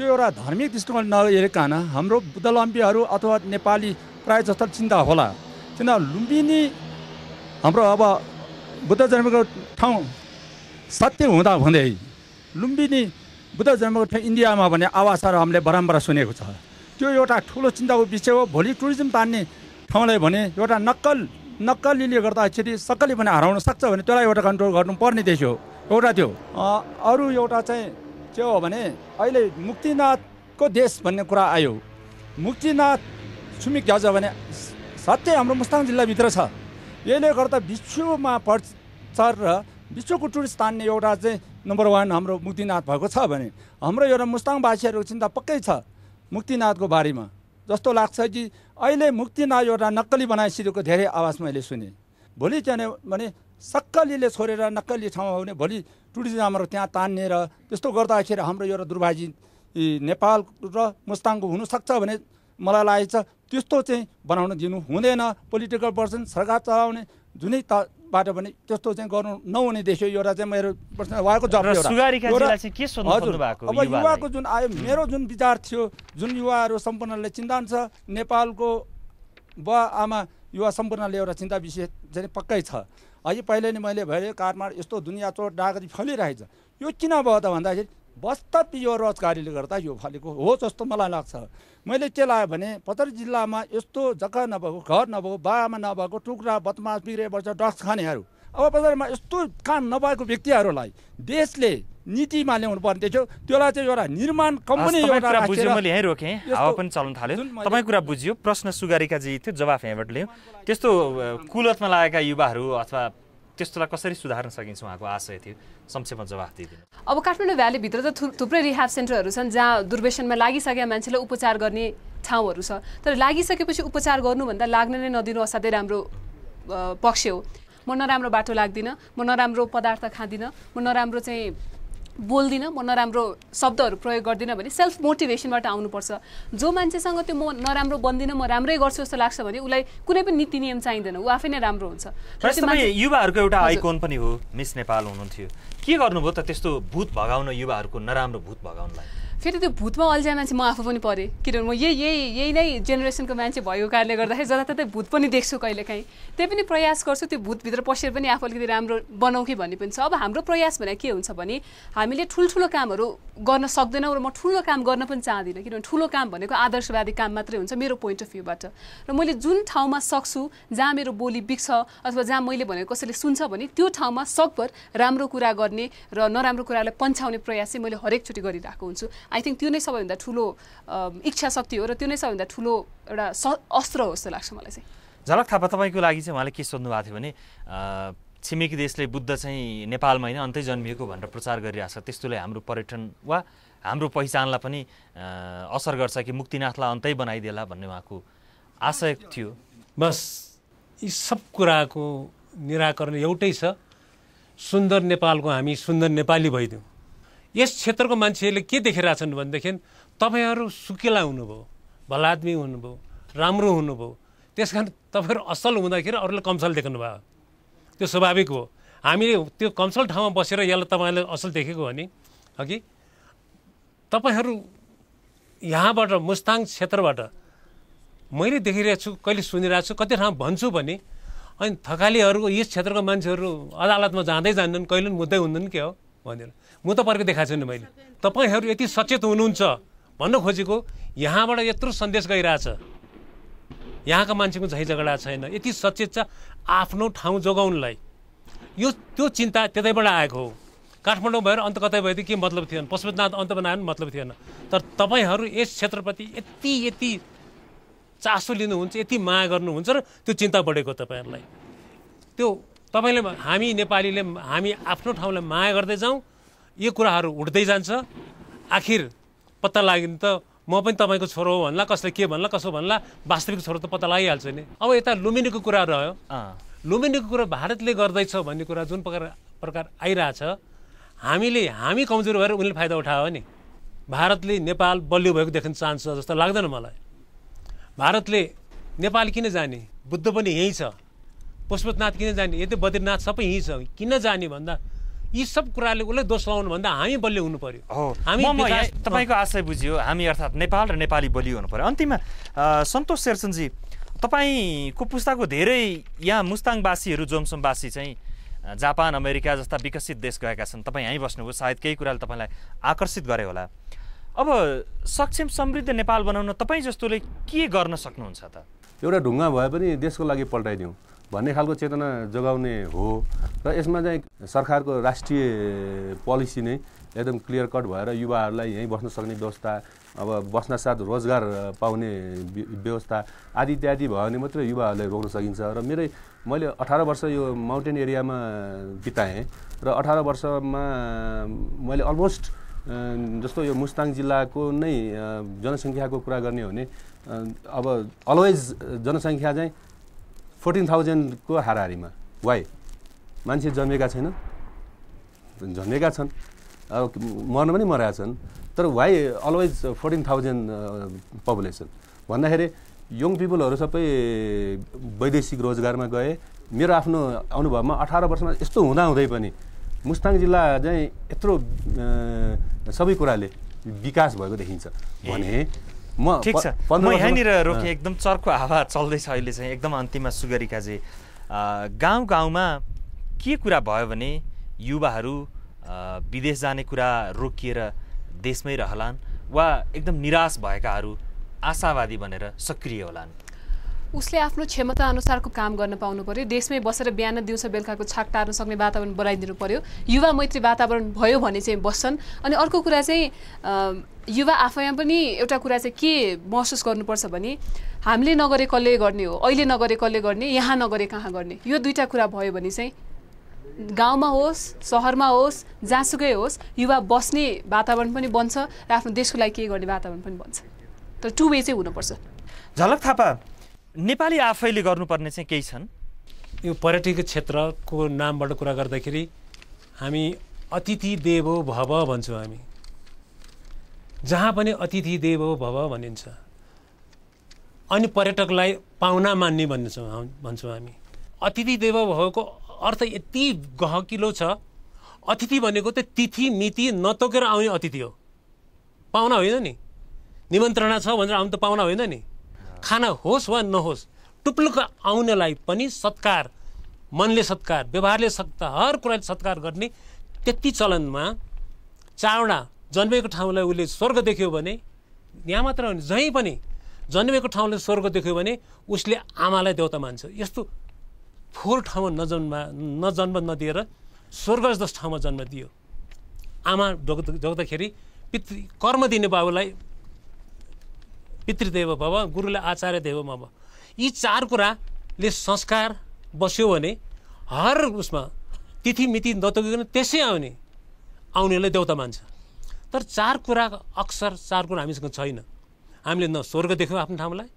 त्यो एउटा धार्मिक दृष्टिकोण नहेरिकन हाम्रो बुद्धलम्बीहरू अथवा नेपाली प्रायः जस्तो चिन्ता होला किन लुम्बिनी हाम्रो अब बुद्ध जन्मको ठाउँ सत्य हुँदा हुँदै लुम्बिनी बुद्ध जन्मको ठाउँ इन्डियामा भने आवाजहरू हामीले बराम्बर सुनेको छ त्यो एउटा ठुलो चिन्ताको विषय हो भोलि टुरिज्म तान्ने ठाउँलाई भने एउटा नक्कल नक्कलीले गर्दाखेरि सक्कली पनि हराउन सक्छ भने त्यसलाई एउटा कन्ट्रोल गर्नुपर्ने देश हो एउटा त्यो अरू एउटा चाहिँ के हो भने अहिले मुक्तिनाथको देश भन्ने कुरा आयो मुक्तिनाथ सुमिक झज भने साँच्चै हाम्रो मुस्ताङ जिल्लाभित्र छ यसले गर्दा विश्वमा प्रचार र विश्वको टुरिस्ट तान्ने एउटा चाहिँ नम्बर वान हाम्रो मुक्तिनाथ भएको छ भने हाम्रो एउटा मुस्ताङवासीहरूको चिन्ता पक्कै छ मुक्तिनाथको बारेमा जस्तो लाग्छ कि अहिले मुक्तिनाथ एउटा नक्कली बनाइसकेको धेरै आवाज मैले सुनेँ भोलि त्यहाँनिर भने सक्कलीले छोडेर नक्कली ठाउँमा भने भोलि हाम्रो त्यहाँ तान्ने र त्यस्तो गर्दाखेरि हाम्रो एउटा दुर्भागी नेपाल र मुस्ताङको हुनसक्छ भने मलाई लागेको छ त्यस्तो चाहिँ बनाउन दिनु हुँदैन पोलिटिकल पर्सन सरकार चलाउने जुनै तबाट बाट पनि त्यस्तो चाहिँ गर्नु नहुने देखियो एउटा चाहिँ मेरो प्रश्न उहाँको जब हजुर अब युवाको जुन आयो मेरो जुन विचार थियो जुन युवाहरू सम्पूर्णले चिन्ता छ नेपालको बुवा आमा युवा सम्पूर्णले एउटा चिन्ता विषय चाहिँ पक्कै छ अहिले पहिले नै मैले भयो काठमाडौँ यस्तो दुनियाँ चोट डागरी छ यो किन भयो त भन्दाखेरि वास्तव यो रोजगारीले गर्दा यो फलेको हो जस्तो मलाई लाग्छ मैले के लाग्यो भने पत्र जिल्लामा यस्तो जग्गा नभएको घर नभएको बाबामा नभएको टुक्रा बदमास बिग्रे वर्ष ड्रग्स खानेहरू अब बजारमा यस्तो काम नभएको व्यक्तिहरूलाई देशले नीतिमा ल्याउनु पर्ने थियो त्यसलाई चाहिँ एउटा निर्माण कम्पनी एउटा बुझ्यो मैले यहीँ रोकेँ हावा पनि चल्न थाल्यो तपाईँ कुरा बुझ्यो प्रश्न सुगारीका जी थियो जवाफ यहाँबाट लियो त्यस्तो कुलतमा लागेका युवाहरू अथवा त्यस्तोलाई कसरी सुधार्न सकिन्छ उहाँको आशय थियो संक्षेपमा जवाफ दिइदिनु अब काठमाडौँ भ्यालीभित्र त थुप्रै रिहाब सेन्टरहरू छन् जहाँ दुर्वेशनमा लागिसकेका मान्छेलाई उपचार गर्ने ठाउँहरू छ तर लागिसकेपछि उपचार गर्नुभन्दा लाग्न नै नदिनु असाध्यै राम्रो पक्ष हो म नराम्रो बाटो लाग्दिनँ म नराम्रो पदार्थ खाँदिनँ म नराम्रो चाहिँ बोल्दिनँ म नराम्रो शब्दहरू प्रयोग गर्दिनँ भने सेल्फ मोटिभेसनबाट आउनुपर्छ जो मान्छेसँग त्यो म नराम्रो बन्दिनँ म राम्रै गर्छु जस्तो लाग्छ भने उसलाई कुनै पनि नीति नियम चाहिँदैन ऊ आफै नै राम्रो हुन्छ युवाहरूको एउटा आइकोन पनि हो मिस नेपाल हुनुहुन्थ्यो के गर्नुभयो त त्यस्तो भूत भगाउन युवाहरूको नराम्रो भूत भगाउनलाई फेरि त्यो भूतमा अल्झ्या मान्छे म आफू पनि परेँ किनभने म यही यही यही नै जेनेरेसनको मान्छे भएको कारणले गर्दाखेरि जताततै भूत पनि देख्छु कहिलेकाहीँ त्यही पनि प्रयास गर्छु त्यो भूतभित्र पसेर पनि आफू अलिकति राम्रो बनाउँ कि भन्ने पनि छ अब हाम्रो प्रयास भने के हुन्छ भने हामीले ठुल्ठुलो कामहरू गर्न सक्दैनौँ र म ठुलो काम गर्न पनि चाहदिनँ किनभने ठुलो काम भनेको आदर्शवादी काम मात्रै हुन्छ मेरो पोइन्ट अफ भ्यूबाट र मैले जुन ठाउँमा सक्छु जहाँ मेरो बोली बिग्छ अथवा जहाँ मैले भनेको कसैले सुन्छ भने त्यो ठाउँमा सकभर राम्रो कुरा गर्ने र नराम्रो कुरालाई पन्छाउने प्रयास चाहिँ मैले हरेकचोटि गरिरहेको हुन्छु आई थिङ्क त्यो नै सबैभन्दा ठुलो इच्छा शक्ति हो र त्यो नै सबैभन्दा ठुलो एउटा स अस्त्र हो जस्तो लाग्छ मलाई चाहिँ झलक थापा तपाईँको लागि चाहिँ उहाँले के सोध्नु भएको थियो भने छिमेकी देशले बुद्ध चाहिँ नेपालमा होइन अन्तै जन्मिएको भनेर प्रचार गरिरहेको छ त्यस्तोले हाम्रो पर्यटन वा हाम्रो पहिचानलाई पनि असर गर्छ कि मुक्तिनाथलाई अन्तै बनाइदिएला भन्ने उहाँको आशय थियो बस यी सब कुराको निराकरण एउटै छ सुन्दर नेपालको हामी सुन्दर नेपाली भइदिउँ यस क्षेत्रको मान्छेहरूले के देखिरहेछन् भनेदेखि तपाईँहरू सुकिला हुनुभयो भलादमी हुनुभयो राम्रो हुनुभयो त्यस कारण तपाईँहरू असल हुँदाखेरि अरूले कमसल देख्नुभयो त्यो स्वाभाविक हो हामीले त्यो कमसल ठाउँमा बसेर यसलाई तपाईँले असल देखेको भने कि तपाईँहरू यहाँबाट मुस्ताङ क्षेत्रबाट मैले देखिरहेको छु कहिले सुनिरहेको छु कति ठाउँ भन्छु भने अनि थकालीहरू यस क्षेत्रको मान्छेहरू अदालतमा जाँदै जान्दैन कहिले पनि मुद्दै हुँदैन क्या हो भनेर म त तपाईँहरूको देखाएको छुइनँ मैले तपाईँहरू यति सचेत हुनुहुन्छ भन्न खोजेको यहाँबाट यत्रो सन्देश गइरहेछ यहाँका मान्छेको झै झगडा छैन यति सचेत छ आफ्नो ठाउँ जोगाउनलाई यो त्यो चिन्ता त्यतैबाट आएको हो काठमाडौँ भएर अन्त कतै भयो के मतलब थिएन पशुपतिनाथ अन्त बनायो भने मतलब थिएन तर तपाईँहरू यस क्षेत्रप्रति यति यति चासो लिनुहुन्छ यति माया गर्नुहुन्छ र त्यो चिन्ता बढेको तपाईँहरूलाई त्यो तपाईँले हामी नेपालीले हामी आफ्नो ठाउँलाई माया गर्दै जाउँ यो कुराहरू उठ्दै जान्छ आखिर पत्ता लाग्यो भने त म पनि तपाईँको छोरो हो भन्ला कसले के भन्ला कसो भन्ला वास्तविक छोरो त पत्ता लागिहाल्छ नि अब यता लुम्बिनीको कुरा रह्यो लुम्बिनीको कुरा भारतले गर्दैछ भन्ने कुरा जुन प्रकार प्रकार आइरहेछ हामीले हामी कमजोर भएर उनले फाइदा उठायो नि भारतले नेपाल बलियो भएको देख्न चाहन्छ जस्तो लाग्दैन मलाई भारतले नेपाल किन जाने बुद्ध पनि यहीँ छ पशुपतिनाथ किन जाने यति बद्रीनाथ सबै यहीँ छ किन जाने भन्दा यी सब कुराले उसलाई दोष लगाउनु भन्दा हामी बलियो हुनु पर्यो हामी तपाईँको आशय बुझ्यो हामी अर्थात् नेपाल र नेपाली बलियो हुनु पर्यो अन्तिममा सन्तोष शेरसनजी तपाईँको पुस्ताको धेरै यहाँ मुस्ताङवासीहरू जोमसोमवासी चाहिँ जापान अमेरिका जस्ता विकसित देश गएका छन् तपाईँ यहीँ बस्नुभयो सायद केही कुराले तपाईँलाई आकर्षित गरे होला अब सक्षम समृद्ध नेपाल बनाउन तपाईँ जस्तोले के गर्न सक्नुहुन्छ त एउटा ढुङ्गा भए पनि देशको लागि पल्टाइदिउँ भन्ने खालको चेतना जोगाउने हो र यसमा चाहिँ सरकारको राष्ट्रिय पोलिसी नै एकदम क्लियर कट भएर युवाहरूलाई यहीँ बस्न सक्ने व्यवस्था अब बस्न साथ रोजगार पाउने व्यवस्था आदि इत्यादि भयो भने मात्रै युवाहरूलाई रोक्न सकिन्छ र मेरै मैले अठार वर्ष यो माउन्टेन एरियामा बिताएँ र अठार वर्षमा मैले अलमोस्ट जस्तो यो मुस्ताङ जिल्लाको नै जनसङ्ख्याको कुरा गर्ने हो भने अब अलवेज जनसङ्ख्या चाहिँ फोर्टिन थाउजन्डको हाराहारीमा वाइ मान्छे जन्मेका छैन जन्मेका छन् अब मर्न पनि मरेका छन् तर why always fourteen thousand population भन्दाखेरि यङ पिपुलहरू सबै वैदेशिक रोजगारमा गए मेरो आफ्नो अनुभवमा अठार वर्षमा यस्तो हुँदाहुँदै पनि मुस्ताङ जिल्ला चाहिँ यत्रो सबै कुराले विकास भएको देखिन्छ भने म ठिक छ म यहाँनिर रोकेँ एकदम चर्को हावा चल्दैछ अहिले चाहिँ एकदम अन्तिममा सुगरी जे गाउँ गाउँमा के कुरा भयो भने युवाहरू विदेश जाने कुरा रोकिएर देशमै रहलान् वा एकदम निराश भएकाहरू आशावादी बनेर सक्रिय होलान् उसले आफ्नो क्षमता अनुसारको काम गर्न पाउनु पर्यो देशमै बसेर बिहान दिउँसो बेलुकाको छाक टार्न सक्ने वातावरण बनाइदिनु पर्यो युवा मैत्री वातावरण भयो भने चाहिँ बस्छन् अनि अर्को कुरा चाहिँ युवा आफैमा पनि एउटा कुरा चाहिँ के महसुस गर्नुपर्छ भने हामीले नगरे कसले गर्ने हो अहिले नगरे कसले गर्ने यहाँ नगरे कहाँ गर्ने यो दुईवटा कुरा भयो भने चाहिँ गाउँमा होस् सहरमा होस् जहाँसुकै होस् युवा बस्ने वातावरण पनि बन्छ र आफ्नो देशको लागि केही गर्ने वातावरण पनि बन्छ तर टु वे चाहिँ हुनुपर्छ झलक थापा नेपाली आफैले गर्नुपर्ने चाहिँ केही छन् यो पर्यटकीय क्षेत्रको नामबाट कुरा गर्दाखेरि हामी अतिथि देवो भव भन्छौँ हामी जहाँ पनि अतिथि देवो भव भनिन्छ अनि पर्यटकलाई पाहुना मान्ने भन्नेछौँ भन्छौँ हामी अतिथि देवो भवको अर्थ यति गहकिलो छ अतिथि भनेको त तिथि मिति नतोकेर आउने अतिथि हो पाहुना होइन नि निमन्त्रणा छ भनेर आउनु त पाहुना होइन नि खाना होस् वा नहोस् टुप्लुक आउनेलाई पनि सत्कार मनले सत्कार व्यवहारले सत्कार हर कुराले सत्कार गर्ने त्यति चलनमा चारवटा जन्मेको ठाउँलाई उसले स्वर्ग देख्यो भने यहाँ मात्र होइन जहीँ पनि जन्मेको ठाउँले स्वर्ग देख्यो भने उसले आमालाई देउता मान्छ यस्तो फोहोर ठाउँमा नजन्मा नजन्म नदिएर स्वर्ग जस्तो ठाउँमा जन्म दियो आमा जोग्दाखेरि पितृ कर्म दिने बाबुलाई पितृदेव भव गुरुले आचार्य देव भव यी चार कुराले संस्कार बस्यो भने हर उसमा तिथि मिति नतोकिकन त्यसै आउने आउनेलाई देउता मान्छ तर चार कुरा अक्सर चार कुरा हामीसँग छैन हामीले न स्वर्ग देख्यौँ आफ्नो ठाउँलाई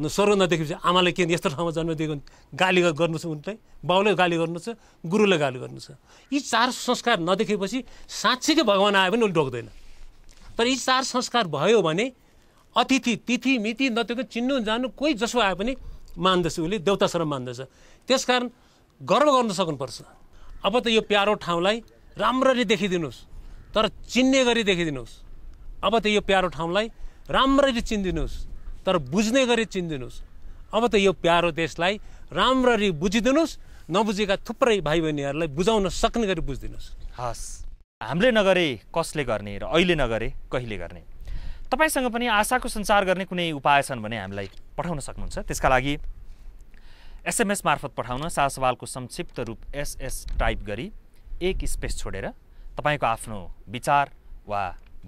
न स्वर्ग नदेखेपछि आमालाई के यस्तो ठाउँमा जन्म दिएको गाली गर्नु छ उनलाई बाउले गाली गर्नु छ गुरुले गाली गर्नु छ यी चार संस्कार नदेखेपछि साँच्चीकै भगवान् आयो भने उसले ढोक्दैन तर यी चार संस्कार भयो भने अतिथि तिथि मिति नतिको चिन्नु जानु कोही जसो आए पनि मान्दछ उसले देउतासम्म मान्दछ त्यस कारण गर्व गर्न सक्नुपर्छ अब त यो प्यारो ठाउँलाई राम्ररी देखिदिनुहोस् तर चिन्ने गरी देखिदिनुहोस् अब त यो प्यारो ठाउँलाई राम्ररी चिनिदिनुहोस् तर बुझ्ने गरी चिनिदिनुहोस् अब त यो प्यारो देशलाई राम्ररी बुझिदिनुहोस् नबुझेका थुप्रै भाइ बहिनीहरूलाई बुझाउन सक्ने गरी बुझिदिनुहोस् हस् हामीले नगरे कसले गर्ने र अहिले नगरे कहिले गर्ने तपाईँसँग पनि आशाको सञ्चार गर्ने कुनै उपाय छन् भने हामीलाई पठाउन सक्नुहुन्छ त्यसका लागि एसएमएस मार्फत पठाउन साझा सवालको संक्षिप्त रूप एसएस टाइप गरी एक स्पेस छोडेर तपाईँको आफ्नो विचार वा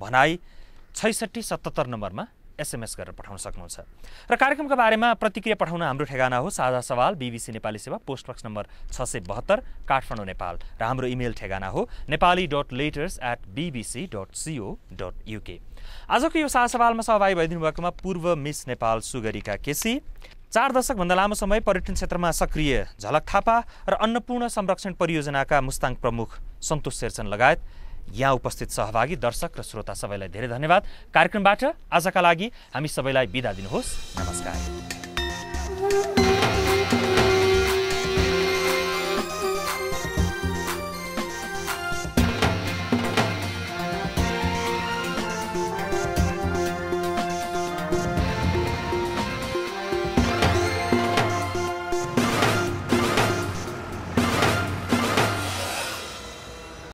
भनाई छैसठी सतहत्तर नम्बरमा एसएमएस गरेर पठाउन सक्नुहुन्छ र कार्यक्रमको बारेमा प्रतिक्रिया पठाउन हाम्रो ठेगाना हो साझा सवाल बिबिसी नेपाली सेवा पोस्ट बक्स नम्बर छ सय बहत्तर काठमाडौँ नेपाल र हाम्रो इमेल ठेगाना हो Nepali dot letters at BBC dot co dot UK आजको यो सवालमा सहभागी भइदिनु भएकोमा पूर्व मिस नेपाल सुगरीका केसी चार दशकभन्दा लामो समय पर्यटन क्षेत्रमा सक्रिय झलक थापा र अन्नपूर्ण संरक्षण परियोजनाका मुस्ताङ प्रमुख सन्तोष शेरचन लगायत यहाँ उपस्थित सहभागी दर्शक र श्रोता सबैलाई धेरै धन्यवाद कार्यक्रमबाट आजका लागि हामी सबैलाई बिदा दिनुहोस् नमस्कार